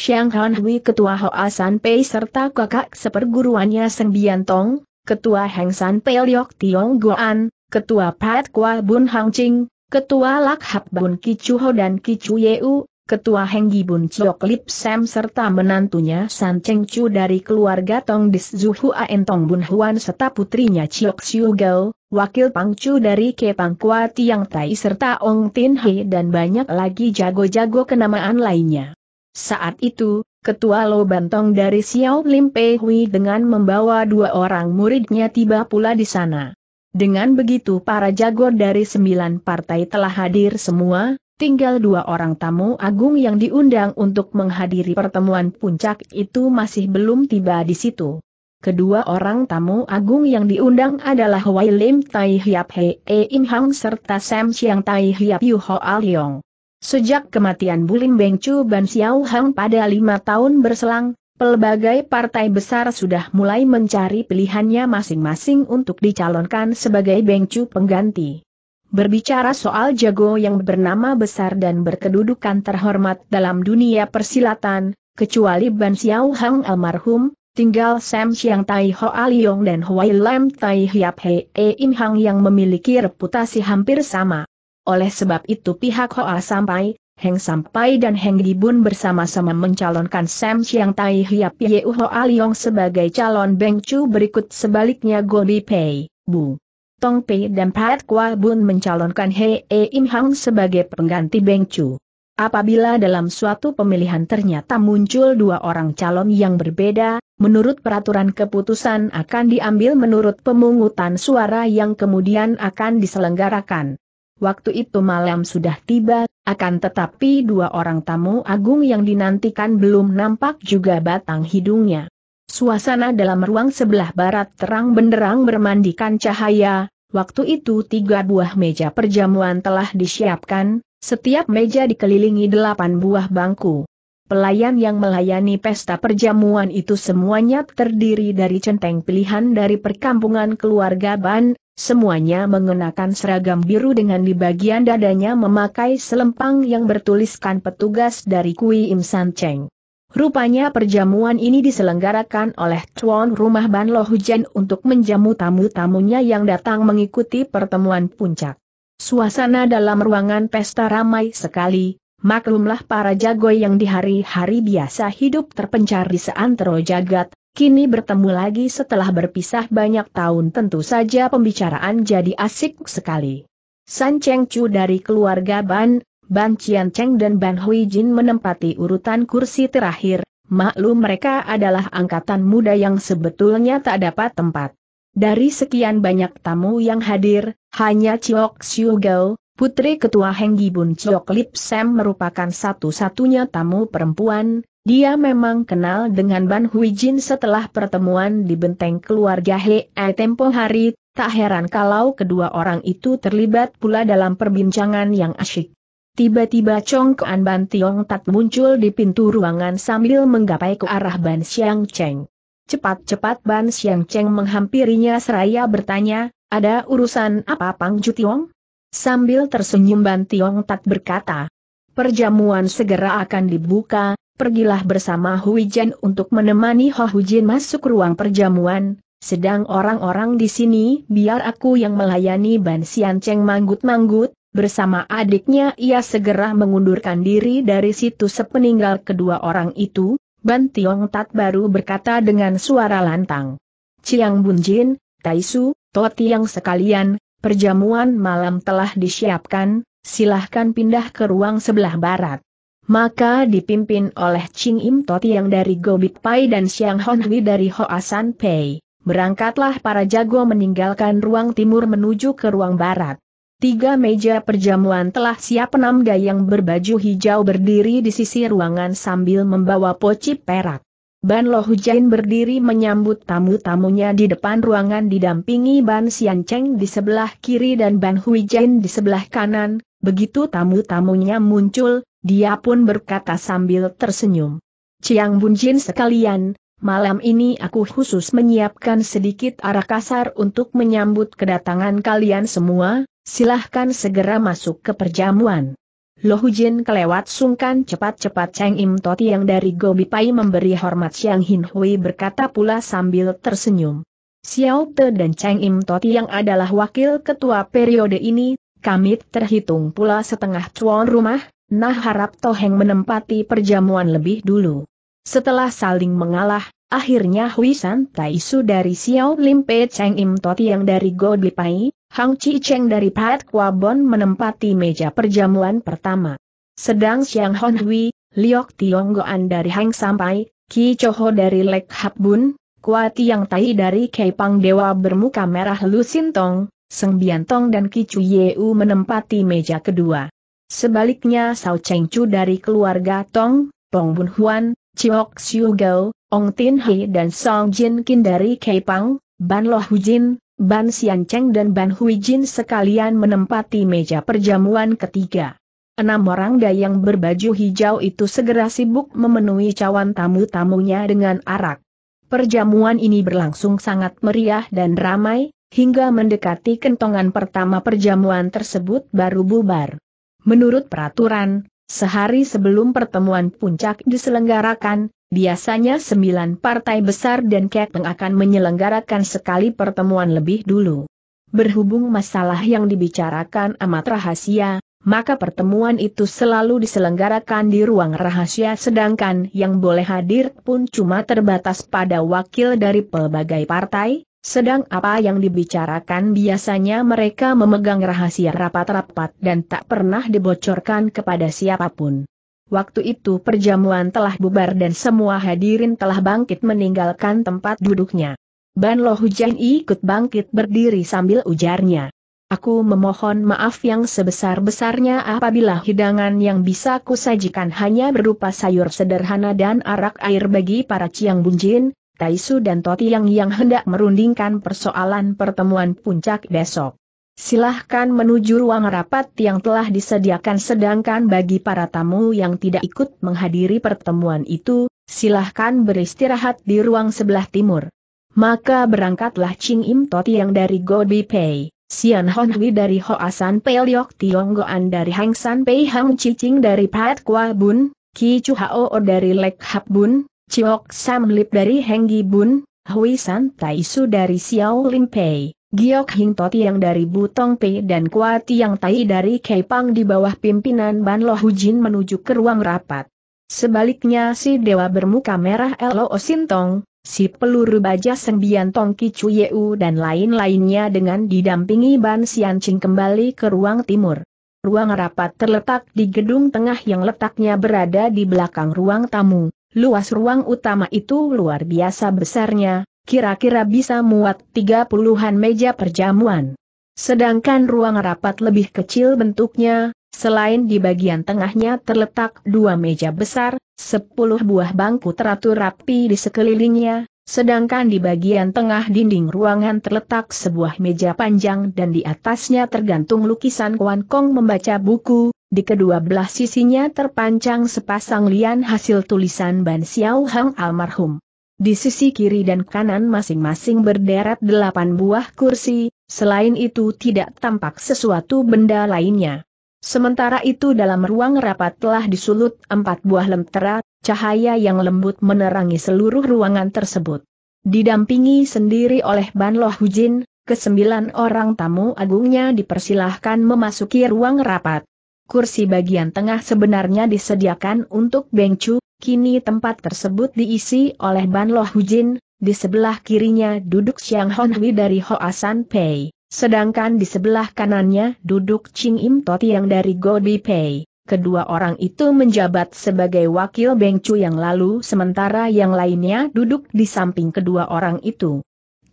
Xiang Han Hui Ketua Hoa San Pei serta kakak seperguruannya Seng Bian Tong, Ketua Heng San Pei Liok Tiong Goan, Ketua Pat Kwa Bun Hang Ching, Ketua Lak Hap Bun Ho dan Ki Kichu Yeu, Ketua Henggi Bun Chok Lip Sam serta menantunya San Cheng Chu dari keluarga Tong Dis Zuhua Tong Bun Huan serta putrinya Chiok Siu Gao, wakil Pangcu dari Pang Kwa Tiang Tai serta Ong Tin He dan banyak lagi jago-jago kenamaan lainnya. Saat itu, Ketua Lo Bantong dari Xiao Lim Pei Hui dengan membawa dua orang muridnya tiba pula di sana. Dengan begitu para jago dari sembilan partai telah hadir semua, Tinggal dua orang tamu agung yang diundang untuk menghadiri pertemuan puncak itu masih belum tiba di situ. Kedua orang tamu agung yang diundang adalah Wai Lim Tai Hiap He E Im Hang serta Sam Siang Tai Hiap Yu Ho Al Yong. Sejak kematian Bulim Beng Chu Ban Xiao Hang pada lima tahun berselang, pelbagai partai besar sudah mulai mencari pilihannya masing-masing untuk dicalonkan sebagai Beng Chu pengganti. Berbicara soal jago yang bernama besar dan berkedudukan terhormat dalam dunia persilatan, kecuali Ban Xiao Hang almarhum, tinggal Sam Xiang Tai Ho Aliong dan Huai Lam Tai Hiap E Im Hang yang memiliki reputasi hampir sama. Oleh sebab itu pihak Hoa Sampai, Heng Sampai dan Heng Gibun bersama-sama mencalonkan Sam Xiang Tai Hiap Yeu Hoa Aliong sebagai calon Beng Chu berikut sebaliknya Gobi Pei, Bu. Tong Pei dan Pat Kwa Bun mencalonkan Hei e Im Hang sebagai pengganti Beng Chu. Apabila dalam suatu pemilihan ternyata muncul dua orang calon yang berbeda, menurut peraturan keputusan akan diambil menurut pemungutan suara yang kemudian akan diselenggarakan. Waktu itu malam sudah tiba, akan tetapi dua orang tamu agung yang dinantikan belum nampak juga batang hidungnya. Suasana dalam ruang sebelah barat terang benderang bermandikan cahaya, waktu itu tiga buah meja perjamuan telah disiapkan, setiap meja dikelilingi delapan buah bangku. Pelayan yang melayani pesta perjamuan itu semuanya terdiri dari centeng pilihan dari perkampungan keluarga Ban, semuanya mengenakan seragam biru dengan di bagian dadanya memakai selempang yang bertuliskan petugas dari Kui Im San Cheng. Rupanya perjamuan ini diselenggarakan oleh tuan rumah Ban Lo Hujan untuk menjamu tamu-tamunya yang datang mengikuti pertemuan puncak. Suasana dalam ruangan pesta ramai sekali, maklumlah para jago yang di hari-hari biasa hidup terpencar di seantero jagat, kini bertemu lagi setelah berpisah banyak tahun tentu saja pembicaraan jadi asik sekali. San Cheng Chu dari keluarga Ban, Ban Qian Cheng dan Ban Hui Jin menempati urutan kursi terakhir, maklum mereka adalah angkatan muda yang sebetulnya tak dapat tempat. Dari sekian banyak tamu yang hadir, hanya Chiok Xiu Gao, putri ketua Heng Gibun Chiok Lip Sam merupakan satu-satunya tamu perempuan, dia memang kenal dengan Ban Hui Jin setelah pertemuan di benteng keluarga Hei tempo hari, tak heran kalau kedua orang itu terlibat pula dalam perbincangan yang asyik. Tiba-tiba Chong Kuan Ban Tiong Tat muncul di pintu ruangan sambil menggapai ke arah Ban Xiang Cheng. Cepat-cepat Ban Xiang Cheng menghampirinya seraya bertanya, ada urusan apa Pang Ju Tiong? Sambil tersenyum Ban Tiong Tat berkata, perjamuan segera akan dibuka, pergilah bersama Hui jen untuk menemani Ho Hu Jin masuk ruang perjamuan, sedang orang-orang di sini biar aku yang melayani Ban Xiang Cheng manggut-manggut, Bersama adiknya ia segera mengundurkan diri dari situ sepeninggal kedua orang itu, Ban Tiong Tat baru berkata dengan suara lantang. Ciang Bunjin, Taisu, Toti yang sekalian, perjamuan malam telah disiapkan, silahkan pindah ke ruang sebelah barat. Maka dipimpin oleh Ching Im totiang yang dari Gobit Pai dan Xiang Hon Hui dari Hoasan Pei. Berangkatlah para jago meninggalkan ruang timur menuju ke ruang barat. Tiga meja perjamuan telah siap enam dayang berbaju hijau berdiri di sisi ruangan sambil membawa poci perak. Ban Lo Hujain berdiri menyambut tamu-tamunya di depan ruangan didampingi Ban Sian Cheng di sebelah kiri dan Ban Hui Jain di sebelah kanan, begitu tamu-tamunya muncul, dia pun berkata sambil tersenyum. Ciang Bunjin sekalian, Malam ini aku khusus menyiapkan sedikit arah kasar untuk menyambut kedatangan kalian semua, silahkan segera masuk ke perjamuan. Lohujin kelewat sungkan cepat-cepat Cheng Im Toti yang dari Gobi Pai memberi hormat Xiang Hin Hui berkata pula sambil tersenyum. Xiao Te dan Cheng Im Toti yang adalah wakil ketua periode ini, kami terhitung pula setengah cuan rumah, nah harap Toheng menempati perjamuan lebih dulu. Setelah saling mengalah, akhirnya Hui San Taisu dari Xiao Lim Pe Cheng Im Toti yang dari Gobi Pai, Hang Chi Cheng dari Pat Bon menempati meja perjamuan pertama. Sedang Xiang Hon Hui, Liok Tiong Goan dari Hang Sampai, Ki Choho dari Lek Hap Bun, Kwa Tiang Tai dari Pang Dewa bermuka merah Lu Sintong, Seng Tong dan Ki Chu U menempati meja kedua. Sebaliknya Sao Cheng Chu dari keluarga Tong, Pong Bun Huan, Chiok Xiu Gao, Ong Tin He dan Song Jin Kin dari Pang Ban Loh Jin, Ban Cheng dan Ban Hui Jin sekalian menempati meja perjamuan ketiga. Enam orang dayang berbaju hijau itu segera sibuk memenuhi cawan tamu-tamunya dengan arak. Perjamuan ini berlangsung sangat meriah dan ramai, hingga mendekati kentongan pertama perjamuan tersebut baru bubar. Menurut peraturan, sehari sebelum pertemuan puncak diselenggarakan, Biasanya sembilan partai besar dan Kepeng akan menyelenggarakan sekali pertemuan lebih dulu. Berhubung masalah yang dibicarakan amat rahasia, maka pertemuan itu selalu diselenggarakan di ruang rahasia sedangkan yang boleh hadir pun cuma terbatas pada wakil dari pelbagai partai, sedang apa yang dibicarakan biasanya mereka memegang rahasia rapat-rapat dan tak pernah dibocorkan kepada siapapun. Waktu itu perjamuan telah bubar dan semua hadirin telah bangkit meninggalkan tempat duduknya. Ban Lo Hujan ikut bangkit berdiri sambil ujarnya. Aku memohon maaf yang sebesar-besarnya apabila hidangan yang bisa kusajikan hanya berupa sayur sederhana dan arak air bagi para Ciang Bunjin, Taisu dan Toti yang hendak merundingkan persoalan pertemuan puncak besok. Silahkan menuju ruang rapat yang telah disediakan sedangkan bagi para tamu yang tidak ikut menghadiri pertemuan itu, silahkan beristirahat di ruang sebelah timur. Maka berangkatlah Ching Im Toti yang dari Gobi Pei. Xian Hon dari Hoasan Pei, Liok Tionggoan dari Hang San Pei Hang Cicing dari Pat Kwa Bun, Ki Chu Hao dari Lek Hap Bun, Chiok Sam Lip dari Henggi Bun, Hui San Tai Su dari Xiao Lim Pei. Giok Hing Toti yang dari Butong Pei dan Kuati yang Tai dari Keipang di bawah pimpinan Ban Lo Hujin menuju ke ruang rapat. Sebaliknya si dewa bermuka merah Elo Sintong, si peluru baja Sembian Tong Kicu Yeu dan lain-lainnya dengan didampingi Ban Sian Ching kembali ke ruang timur. Ruang rapat terletak di gedung tengah yang letaknya berada di belakang ruang tamu. Luas ruang utama itu luar biasa besarnya, kira-kira bisa muat 30-an meja perjamuan. Sedangkan ruang rapat lebih kecil bentuknya, selain di bagian tengahnya terletak dua meja besar, sepuluh buah bangku teratur rapi di sekelilingnya, sedangkan di bagian tengah dinding ruangan terletak sebuah meja panjang dan di atasnya tergantung lukisan Kwan Kong membaca buku, di kedua belah sisinya terpancang sepasang lian hasil tulisan Ban Xiao Hang almarhum. Di sisi kiri dan kanan masing-masing berderet delapan buah kursi, selain itu tidak tampak sesuatu benda lainnya. Sementara itu dalam ruang rapat telah disulut empat buah lentera, cahaya yang lembut menerangi seluruh ruangan tersebut. Didampingi sendiri oleh Ban Loh Hujin, kesembilan orang tamu agungnya dipersilahkan memasuki ruang rapat. Kursi bagian tengah sebenarnya disediakan untuk Beng Chu. Kini tempat tersebut diisi oleh Ban Lo Hujin, di sebelah kirinya duduk Xiang Honhui dari Hoasan Pei, sedangkan di sebelah kanannya duduk Ching Im Toti yang dari Gobi Pei. Kedua orang itu menjabat sebagai wakil Beng Chu yang lalu sementara yang lainnya duduk di samping kedua orang itu.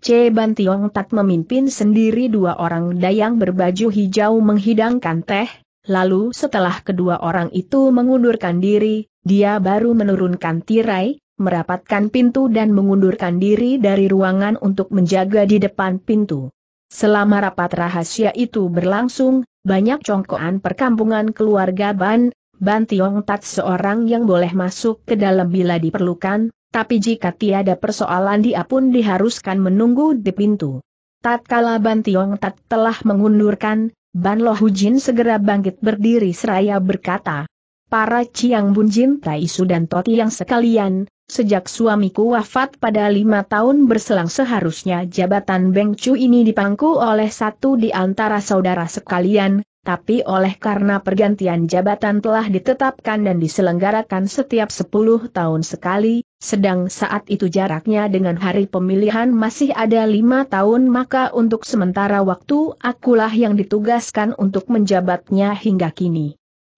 C. Ban Tiong Tak memimpin sendiri dua orang dayang berbaju hijau menghidangkan teh, lalu setelah kedua orang itu mengundurkan diri, dia baru menurunkan tirai, merapatkan pintu dan mengundurkan diri dari ruangan untuk menjaga di depan pintu. Selama rapat rahasia itu berlangsung, banyak congkoan perkampungan keluarga Ban, Ban Tiong Tat seorang yang boleh masuk ke dalam bila diperlukan, tapi jika tiada persoalan dia pun diharuskan menunggu di pintu. Tatkala Ban Tiong Tat telah mengundurkan, Ban Lo Hujin segera bangkit berdiri seraya berkata, para ciang Bunjin Taisu dan Toti yang sekalian, sejak suamiku wafat pada lima tahun berselang seharusnya jabatan Beng Chu ini dipangku oleh satu di antara saudara sekalian, tapi oleh karena pergantian jabatan telah ditetapkan dan diselenggarakan setiap sepuluh tahun sekali, sedang saat itu jaraknya dengan hari pemilihan masih ada lima tahun maka untuk sementara waktu akulah yang ditugaskan untuk menjabatnya hingga kini.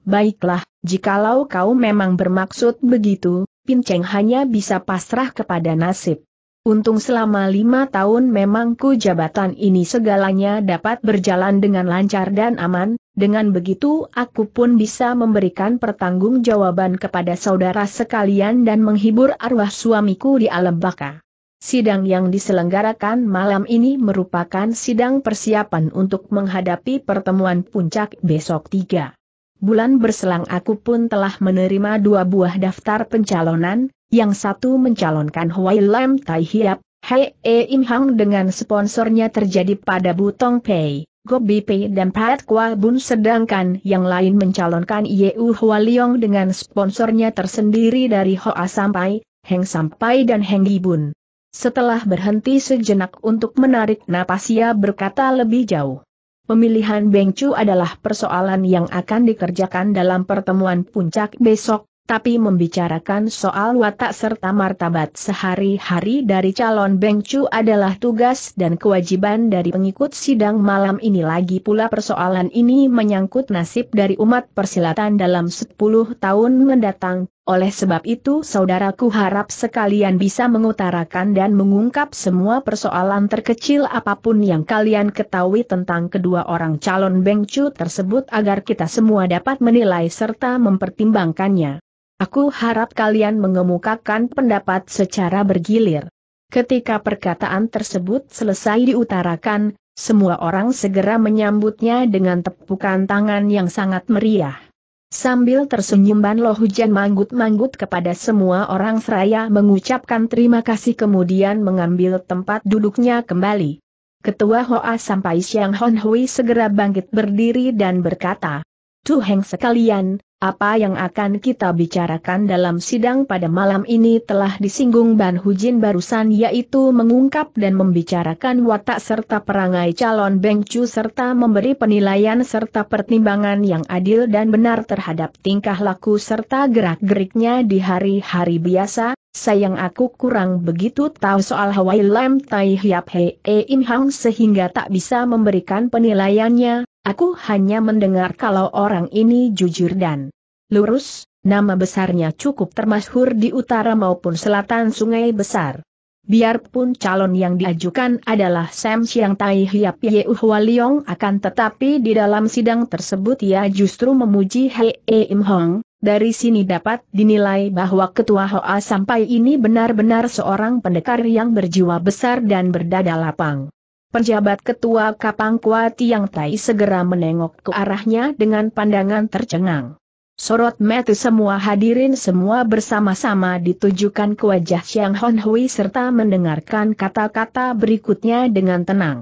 Baiklah, Jikalau kau memang bermaksud begitu, Pinceng hanya bisa pasrah kepada nasib. Untung selama lima tahun memang ku jabatan ini segalanya dapat berjalan dengan lancar dan aman, dengan begitu aku pun bisa memberikan pertanggungjawaban kepada saudara sekalian dan menghibur arwah suamiku di alam baka. Sidang yang diselenggarakan malam ini merupakan sidang persiapan untuk menghadapi pertemuan puncak besok 3 bulan berselang aku pun telah menerima dua buah daftar pencalonan, yang satu mencalonkan Huai Lam Tai Hiap, Hei E Im Hang dengan sponsornya terjadi pada Butong Pei, Gobi Pei dan Pat Kwa Bun sedangkan yang lain mencalonkan Yeu Hua Leong dengan sponsornya tersendiri dari Hoa Sampai, Heng Sampai dan Heng Bun. Setelah berhenti sejenak untuk menarik napas ia berkata lebih jauh. Pemilihan Bengcu adalah persoalan yang akan dikerjakan dalam pertemuan puncak besok, tapi membicarakan soal watak serta martabat sehari-hari dari calon Bengcu adalah tugas dan kewajiban dari pengikut sidang malam ini lagi pula persoalan ini menyangkut nasib dari umat persilatan dalam 10 tahun mendatang, oleh sebab itu saudaraku harap sekalian bisa mengutarakan dan mengungkap semua persoalan terkecil apapun yang kalian ketahui tentang kedua orang calon bengcu tersebut agar kita semua dapat menilai serta mempertimbangkannya. Aku harap kalian mengemukakan pendapat secara bergilir. Ketika perkataan tersebut selesai diutarakan, semua orang segera menyambutnya dengan tepukan tangan yang sangat meriah. Sambil tersenyum Ban Lo Hujan manggut-manggut kepada semua orang seraya mengucapkan terima kasih kemudian mengambil tempat duduknya kembali. Ketua Hoa sampai Siang Hon Hui segera bangkit berdiri dan berkata, Tuheng sekalian, apa yang akan kita bicarakan dalam sidang pada malam ini telah disinggung Ban Hujin barusan yaitu mengungkap dan membicarakan watak serta perangai calon Beng Chu serta memberi penilaian serta pertimbangan yang adil dan benar terhadap tingkah laku serta gerak-geriknya di hari-hari biasa, sayang aku kurang begitu tahu soal Hawaii Lam Tai Hiap Hei Im Hang sehingga tak bisa memberikan penilaiannya, Aku hanya mendengar kalau orang ini jujur dan lurus, nama besarnya cukup termasyhur di utara maupun selatan sungai besar. Biarpun calon yang diajukan adalah Sam Siang Tai Hiap Ye Uhwaliong akan tetapi di dalam sidang tersebut ia justru memuji Hei e Im Hong, dari sini dapat dinilai bahwa Ketua Hoa sampai ini benar-benar seorang pendekar yang berjiwa besar dan berdada lapang. Penjabat ketua Kapang yang Tai segera menengok ke arahnya dengan pandangan tercengang. Sorot mata semua hadirin semua bersama-sama ditujukan ke wajah Xiang Hon Hui serta mendengarkan kata-kata berikutnya dengan tenang.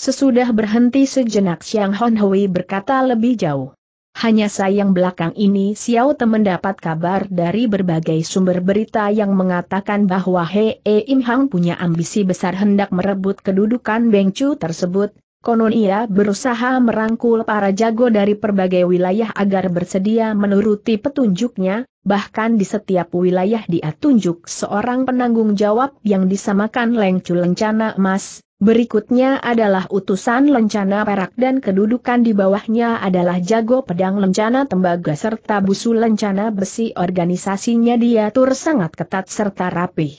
Sesudah berhenti sejenak Xiang Hon Hui berkata lebih jauh. Hanya sayang belakang ini Xiao Te mendapat kabar dari berbagai sumber berita yang mengatakan bahwa He e Im Hang punya ambisi besar hendak merebut kedudukan Beng Chu tersebut, konon ia berusaha merangkul para jago dari berbagai wilayah agar bersedia menuruti petunjuknya, bahkan di setiap wilayah dia tunjuk seorang penanggung jawab yang disamakan Leng Chu Lencana Emas, Berikutnya adalah utusan lencana perak dan kedudukan di bawahnya adalah jago pedang lencana tembaga serta busu lencana besi organisasinya diatur sangat ketat serta rapih.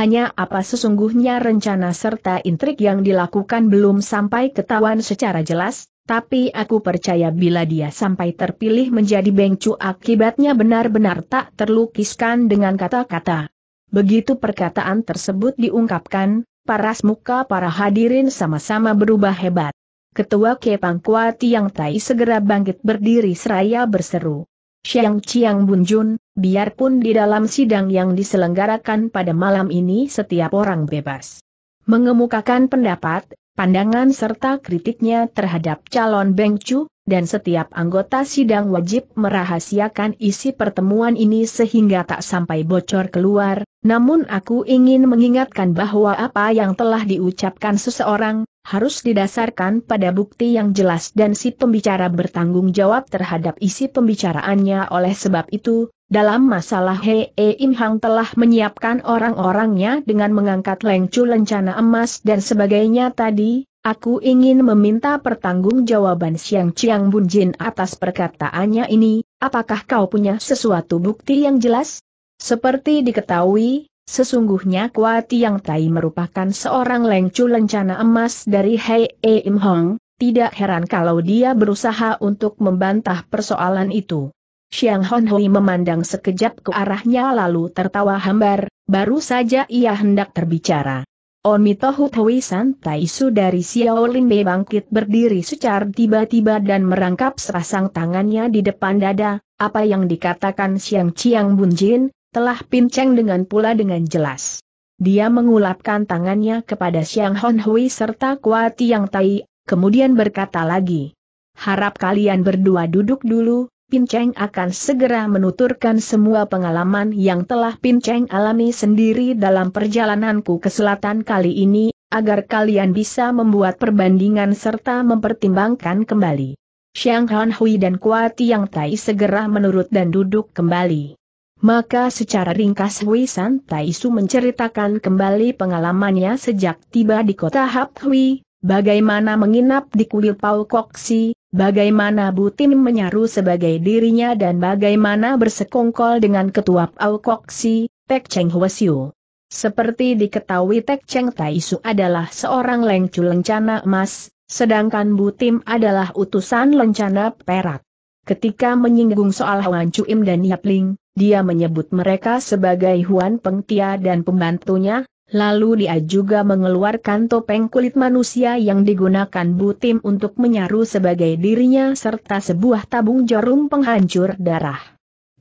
Hanya apa sesungguhnya rencana serta intrik yang dilakukan belum sampai ketahuan secara jelas, tapi aku percaya bila dia sampai terpilih menjadi bengcu akibatnya benar-benar tak terlukiskan dengan kata-kata. Begitu perkataan tersebut diungkapkan, paras muka para hadirin sama-sama berubah hebat. Ketua Kepang Kuati Yang Tai segera bangkit berdiri seraya berseru. Siang Ciang Bunjun, biarpun di dalam sidang yang diselenggarakan pada malam ini setiap orang bebas. Mengemukakan pendapat, pandangan serta kritiknya terhadap calon Beng Chu." dan setiap anggota sidang wajib merahasiakan isi pertemuan ini sehingga tak sampai bocor keluar, namun aku ingin mengingatkan bahwa apa yang telah diucapkan seseorang, harus didasarkan pada bukti yang jelas dan si pembicara bertanggung jawab terhadap isi pembicaraannya oleh sebab itu, dalam masalah He -he Im Hang telah menyiapkan orang-orangnya dengan mengangkat lengcu lencana emas dan sebagainya tadi, Aku ingin meminta pertanggungjawaban Siang Chiang Bunjin atas perkataannya ini, apakah kau punya sesuatu bukti yang jelas? Seperti diketahui, sesungguhnya Kuati Yang Tai merupakan seorang lengcu lencana emas dari Hei e Im Hong, tidak heran kalau dia berusaha untuk membantah persoalan itu. Siang Hon Hui memandang sekejap ke arahnya lalu tertawa hambar, baru saja ia hendak terbicara. Onitohu Tui Santai Su dari Xiaolin Bei bangkit berdiri secara tiba-tiba dan merangkap sepasang tangannya di depan dada, apa yang dikatakan Siang Chiang Jin telah pinceng dengan pula dengan jelas. Dia mengulapkan tangannya kepada Siang Hon Hui serta Kuat Tiang Tai, kemudian berkata lagi. Harap kalian berdua duduk dulu, Pinceng akan segera menuturkan semua pengalaman yang telah Pinceng alami sendiri dalam perjalananku ke selatan kali ini, agar kalian bisa membuat perbandingan serta mempertimbangkan kembali. Xiang Han Hui dan Kuati Yang Tai segera menurut dan duduk kembali. Maka secara ringkas Hui San Su menceritakan kembali pengalamannya sejak tiba di kota Hap Hui, bagaimana menginap di kuil Paul Koksi, bagaimana Butim menyaru sebagai dirinya dan bagaimana bersekongkol dengan ketua Paul Koksi, Tek Cheng Huasiu. Seperti diketahui Tek Cheng Taisu adalah seorang lengcu lencana emas, sedangkan Butim adalah utusan lencana perak. Ketika menyinggung soal Huan Chuim dan Ling, dia menyebut mereka sebagai Huan Pengtia dan pembantunya, Lalu dia juga mengeluarkan topeng kulit manusia yang digunakan Butim untuk menyaru sebagai dirinya serta sebuah tabung jarum penghancur darah.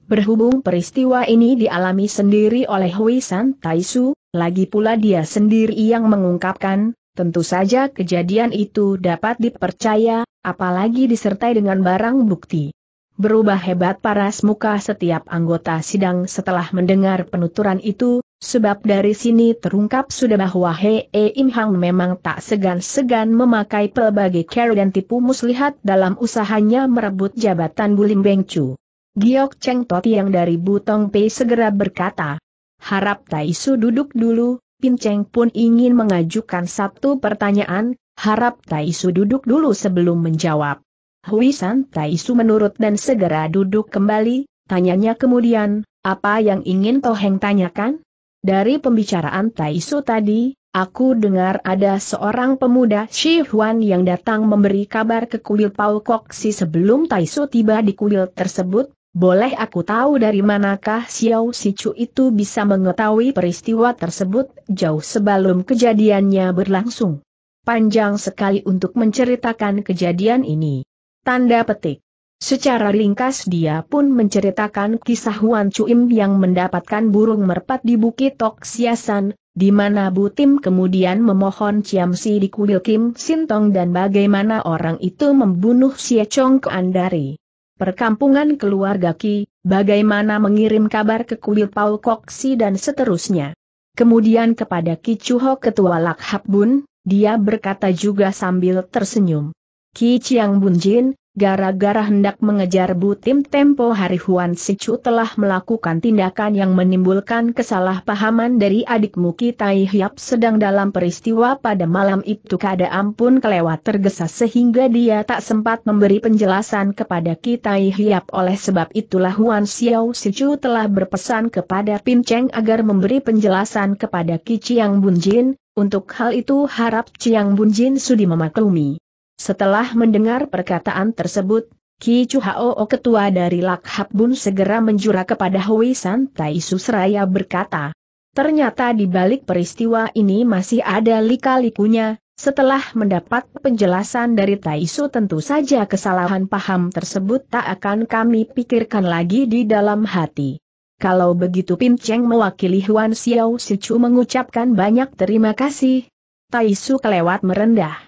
Berhubung peristiwa ini dialami sendiri oleh Hui San Taisu, lagi pula dia sendiri yang mengungkapkan, tentu saja kejadian itu dapat dipercaya, apalagi disertai dengan barang bukti. Berubah hebat paras muka setiap anggota sidang setelah mendengar penuturan itu, Sebab dari sini terungkap sudah bahwa Hei e Im Hang memang tak segan-segan memakai pelbagai cara dan tipu muslihat dalam usahanya merebut jabatan Bulim Beng Chu. Giok Cheng Toti yang dari Butong Pei segera berkata, harap Tai Su duduk dulu, Pin Cheng pun ingin mengajukan satu pertanyaan, harap Tai Su duduk dulu sebelum menjawab. Huisan Su menurut dan segera duduk kembali, tanyanya kemudian, apa yang ingin Toheng tanyakan? Dari pembicaraan Taisu tadi, aku dengar ada seorang pemuda Shi Huan yang datang memberi kabar ke kuil Pau si sebelum Taisu tiba di kuil tersebut, boleh aku tahu dari manakah Xiao Sichu itu bisa mengetahui peristiwa tersebut jauh sebelum kejadiannya berlangsung? Panjang sekali untuk menceritakan kejadian ini. Tanda petik. Secara ringkas dia pun menceritakan kisah Huan Chuim yang mendapatkan burung merpat di Bukit Tok Siasan, di mana Butim kemudian memohon Ciamsi di kuil Kim Sintong dan bagaimana orang itu membunuh Xie Chong Andari. Perkampungan keluarga Ki, bagaimana mengirim kabar ke kuil Paul Koksi dan seterusnya. Kemudian kepada Ki Chuho Ketua Lak Bun, dia berkata juga sambil tersenyum. Ki Chiang Jin. Gara-gara hendak mengejar Butim Tempo hari Huan Sicu telah melakukan tindakan yang menimbulkan kesalahpahaman dari adikmu Kitai Hiap sedang dalam peristiwa pada malam itu kada ampun kelewat tergesa sehingga dia tak sempat memberi penjelasan kepada Kitai Hiap oleh sebab itulah Huan Xiao Sicu telah berpesan kepada Pin Cheng agar memberi penjelasan kepada Ki Chiang Bunjin, untuk hal itu harap Chiang Bunjin sudi memaklumi. Setelah mendengar perkataan tersebut, Ki Chu Hao ketua dari Lakhap Bun segera menjura kepada Hui Su Susraya berkata, Ternyata di balik peristiwa ini masih ada lika-likunya, setelah mendapat penjelasan dari Taisu tentu saja kesalahan paham tersebut tak akan kami pikirkan lagi di dalam hati. Kalau begitu Pin Cheng mewakili Huan Xiao Si Sichu mengucapkan banyak terima kasih. Taisu kelewat merendah.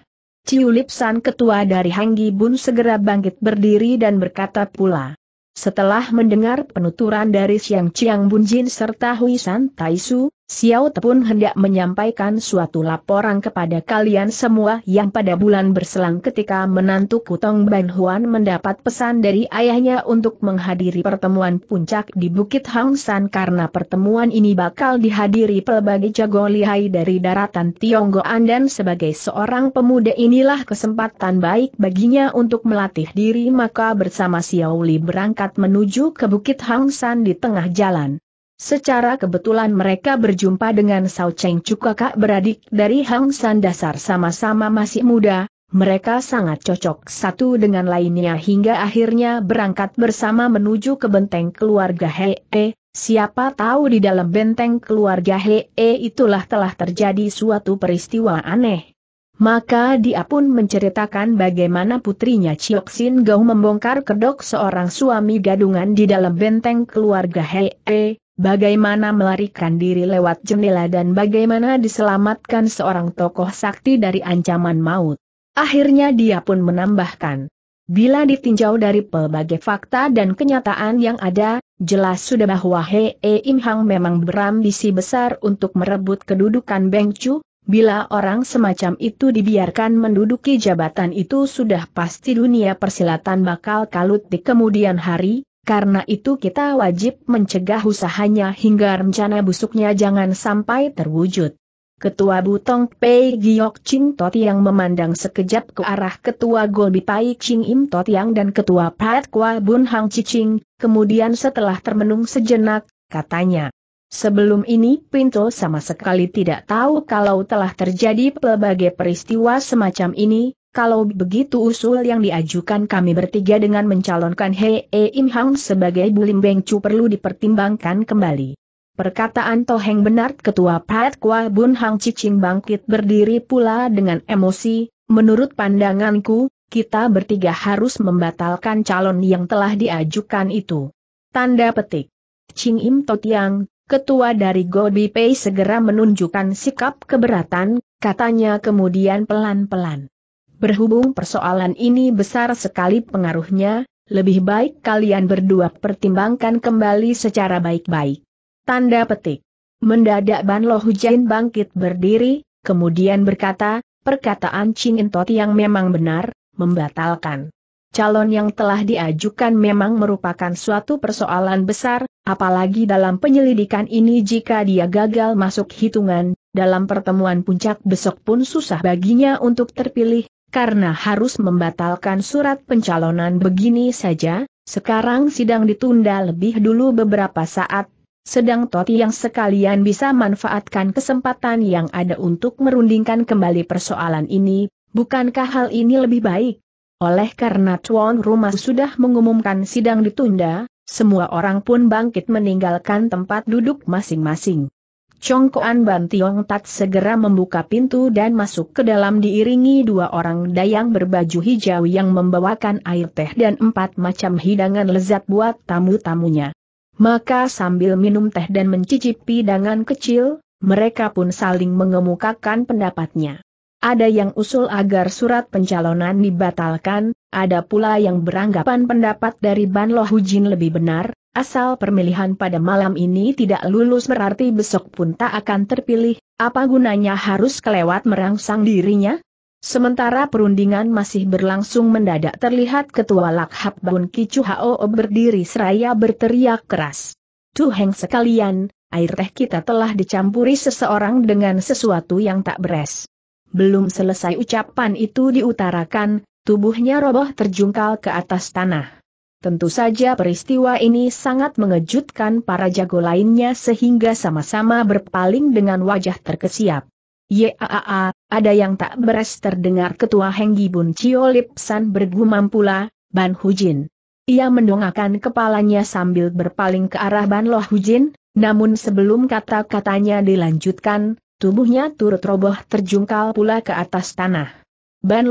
Lip San ketua dari Hanggi Bun segera bangkit berdiri dan berkata pula. Setelah mendengar penuturan dari Siang Chiang Jin serta Hui San Taisu, Xiao Te pun hendak menyampaikan suatu laporan kepada kalian semua yang pada bulan berselang ketika menantu Kutong Ban Huan mendapat pesan dari ayahnya untuk menghadiri pertemuan puncak di Bukit Hang San karena pertemuan ini bakal dihadiri pelbagai jago lihai dari daratan Tionggoan dan sebagai seorang pemuda inilah kesempatan baik baginya untuk melatih diri maka bersama Xiao Li berangkat menuju ke Bukit Hang San di tengah jalan. Secara kebetulan mereka berjumpa dengan Sao Cheng Chu kakak beradik dari Hang San Dasar sama-sama masih muda, mereka sangat cocok satu dengan lainnya hingga akhirnya berangkat bersama menuju ke benteng keluarga He Hee, Siapa tahu di dalam benteng keluarga He Hee itulah telah terjadi suatu peristiwa aneh. Maka dia pun menceritakan bagaimana putrinya Chiok Sin Gau membongkar kedok seorang suami gadungan di dalam benteng keluarga Hee, bagaimana melarikan diri lewat jendela dan bagaimana diselamatkan seorang tokoh sakti dari ancaman maut. Akhirnya dia pun menambahkan. Bila ditinjau dari pelbagai fakta dan kenyataan yang ada, jelas sudah bahwa E Im Hang memang berambisi besar untuk merebut kedudukan Beng Chu, bila orang semacam itu dibiarkan menduduki jabatan itu sudah pasti dunia persilatan bakal kalut di kemudian hari, karena itu kita wajib mencegah usahanya hingga rencana busuknya jangan sampai terwujud. Ketua Butong Pei Giok Ching Tot yang memandang sekejap ke arah Ketua Golbi Pai Ching Im Tot yang dan Ketua Pat Kwa Bun Hang Ching. kemudian setelah termenung sejenak, katanya. Sebelum ini Pinto sama sekali tidak tahu kalau telah terjadi pelbagai peristiwa semacam ini, kalau begitu usul yang diajukan kami bertiga dengan mencalonkan Hei e Im Hang sebagai Bulim Beng Chu perlu dipertimbangkan kembali. Perkataan Toheng benar Ketua Pat Kwa Bun Hang Cicing bangkit berdiri pula dengan emosi, menurut pandanganku, kita bertiga harus membatalkan calon yang telah diajukan itu. Tanda petik. Ching Im Totiang, ketua dari Gobi Pei segera menunjukkan sikap keberatan, katanya kemudian pelan-pelan. Berhubung persoalan ini besar sekali pengaruhnya, lebih baik kalian berdua pertimbangkan kembali secara baik-baik. Tanda petik. Mendadak Ban Lo Hujain bangkit berdiri, kemudian berkata, perkataan Ching Intot yang memang benar, membatalkan. Calon yang telah diajukan memang merupakan suatu persoalan besar, apalagi dalam penyelidikan ini jika dia gagal masuk hitungan, dalam pertemuan puncak besok pun susah baginya untuk terpilih, karena harus membatalkan surat pencalonan begini saja, sekarang sidang ditunda lebih dulu beberapa saat, sedang Toti yang sekalian bisa manfaatkan kesempatan yang ada untuk merundingkan kembali persoalan ini, bukankah hal ini lebih baik? Oleh karena tuan rumah sudah mengumumkan sidang ditunda, semua orang pun bangkit meninggalkan tempat duduk masing-masing. Congkoan Ban Tiong Tat segera membuka pintu dan masuk ke dalam diiringi dua orang dayang berbaju hijau yang membawakan air teh dan empat macam hidangan lezat buat tamu-tamunya. Maka sambil minum teh dan mencicipi hidangan kecil, mereka pun saling mengemukakan pendapatnya. Ada yang usul agar surat pencalonan dibatalkan, ada pula yang beranggapan pendapat dari Ban Loh Hujin lebih benar, asal pemilihan pada malam ini tidak lulus berarti besok pun tak akan terpilih, apa gunanya harus kelewat merangsang dirinya? Sementara perundingan masih berlangsung mendadak terlihat ketua Lakhap Bun Kicu Hao berdiri seraya berteriak keras. heng sekalian, air teh kita telah dicampuri seseorang dengan sesuatu yang tak beres. Belum selesai ucapan itu diutarakan, tubuhnya roboh terjungkal ke atas tanah. Tentu saja peristiwa ini sangat mengejutkan para jago lainnya sehingga sama-sama berpaling dengan wajah terkesiap. Yaa, ada yang tak beres terdengar ketua Henggi Bun Chio Lipsan bergumam pula, Ban Hujin. Ia mendongakkan kepalanya sambil berpaling ke arah Ban Loh Hujin, namun sebelum kata-katanya dilanjutkan, tubuhnya turut roboh terjungkal pula ke atas tanah. Ban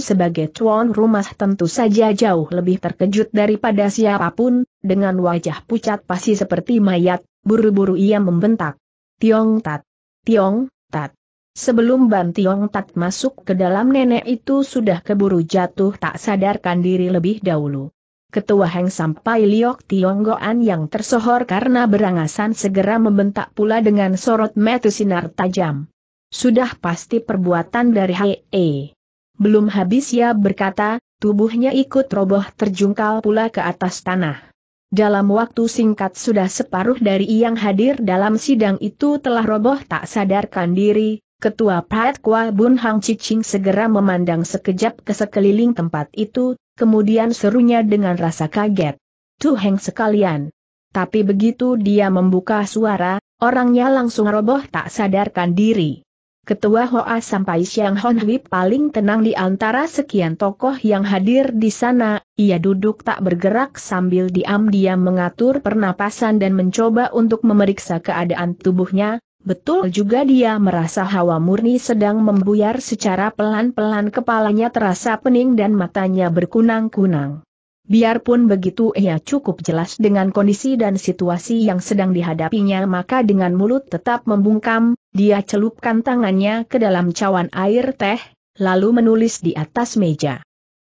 sebagai tuan rumah tentu saja jauh lebih terkejut daripada siapapun, dengan wajah pucat pasti seperti mayat, buru-buru ia membentak. Tiong Tat! Tiong Tat! Sebelum Ban Tiong Tat masuk ke dalam nenek itu sudah keburu jatuh tak sadarkan diri lebih dahulu. Ketua Heng sampai Liok Tionggoan yang tersohor karena berangasan segera membentak pula dengan sorot mata sinar tajam. Sudah pasti perbuatan dari Hei. Belum habis ia berkata, tubuhnya ikut roboh terjungkal pula ke atas tanah. Dalam waktu singkat sudah separuh dari yang hadir dalam sidang itu telah roboh tak sadarkan diri, Ketua Pat Kwa Bun Hang Cicing segera memandang sekejap ke sekeliling tempat itu, kemudian serunya dengan rasa kaget. Tu heng sekalian. Tapi begitu dia membuka suara, orangnya langsung roboh tak sadarkan diri. Ketua Hoa sampai siang Hui paling tenang di antara sekian tokoh yang hadir di sana, ia duduk tak bergerak sambil diam-diam mengatur pernapasan dan mencoba untuk memeriksa keadaan tubuhnya, betul juga dia merasa hawa murni sedang membuyar secara pelan-pelan kepalanya terasa pening dan matanya berkunang-kunang. Biarpun begitu ia cukup jelas dengan kondisi dan situasi yang sedang dihadapinya maka dengan mulut tetap membungkam, dia celupkan tangannya ke dalam cawan air teh, lalu menulis di atas meja.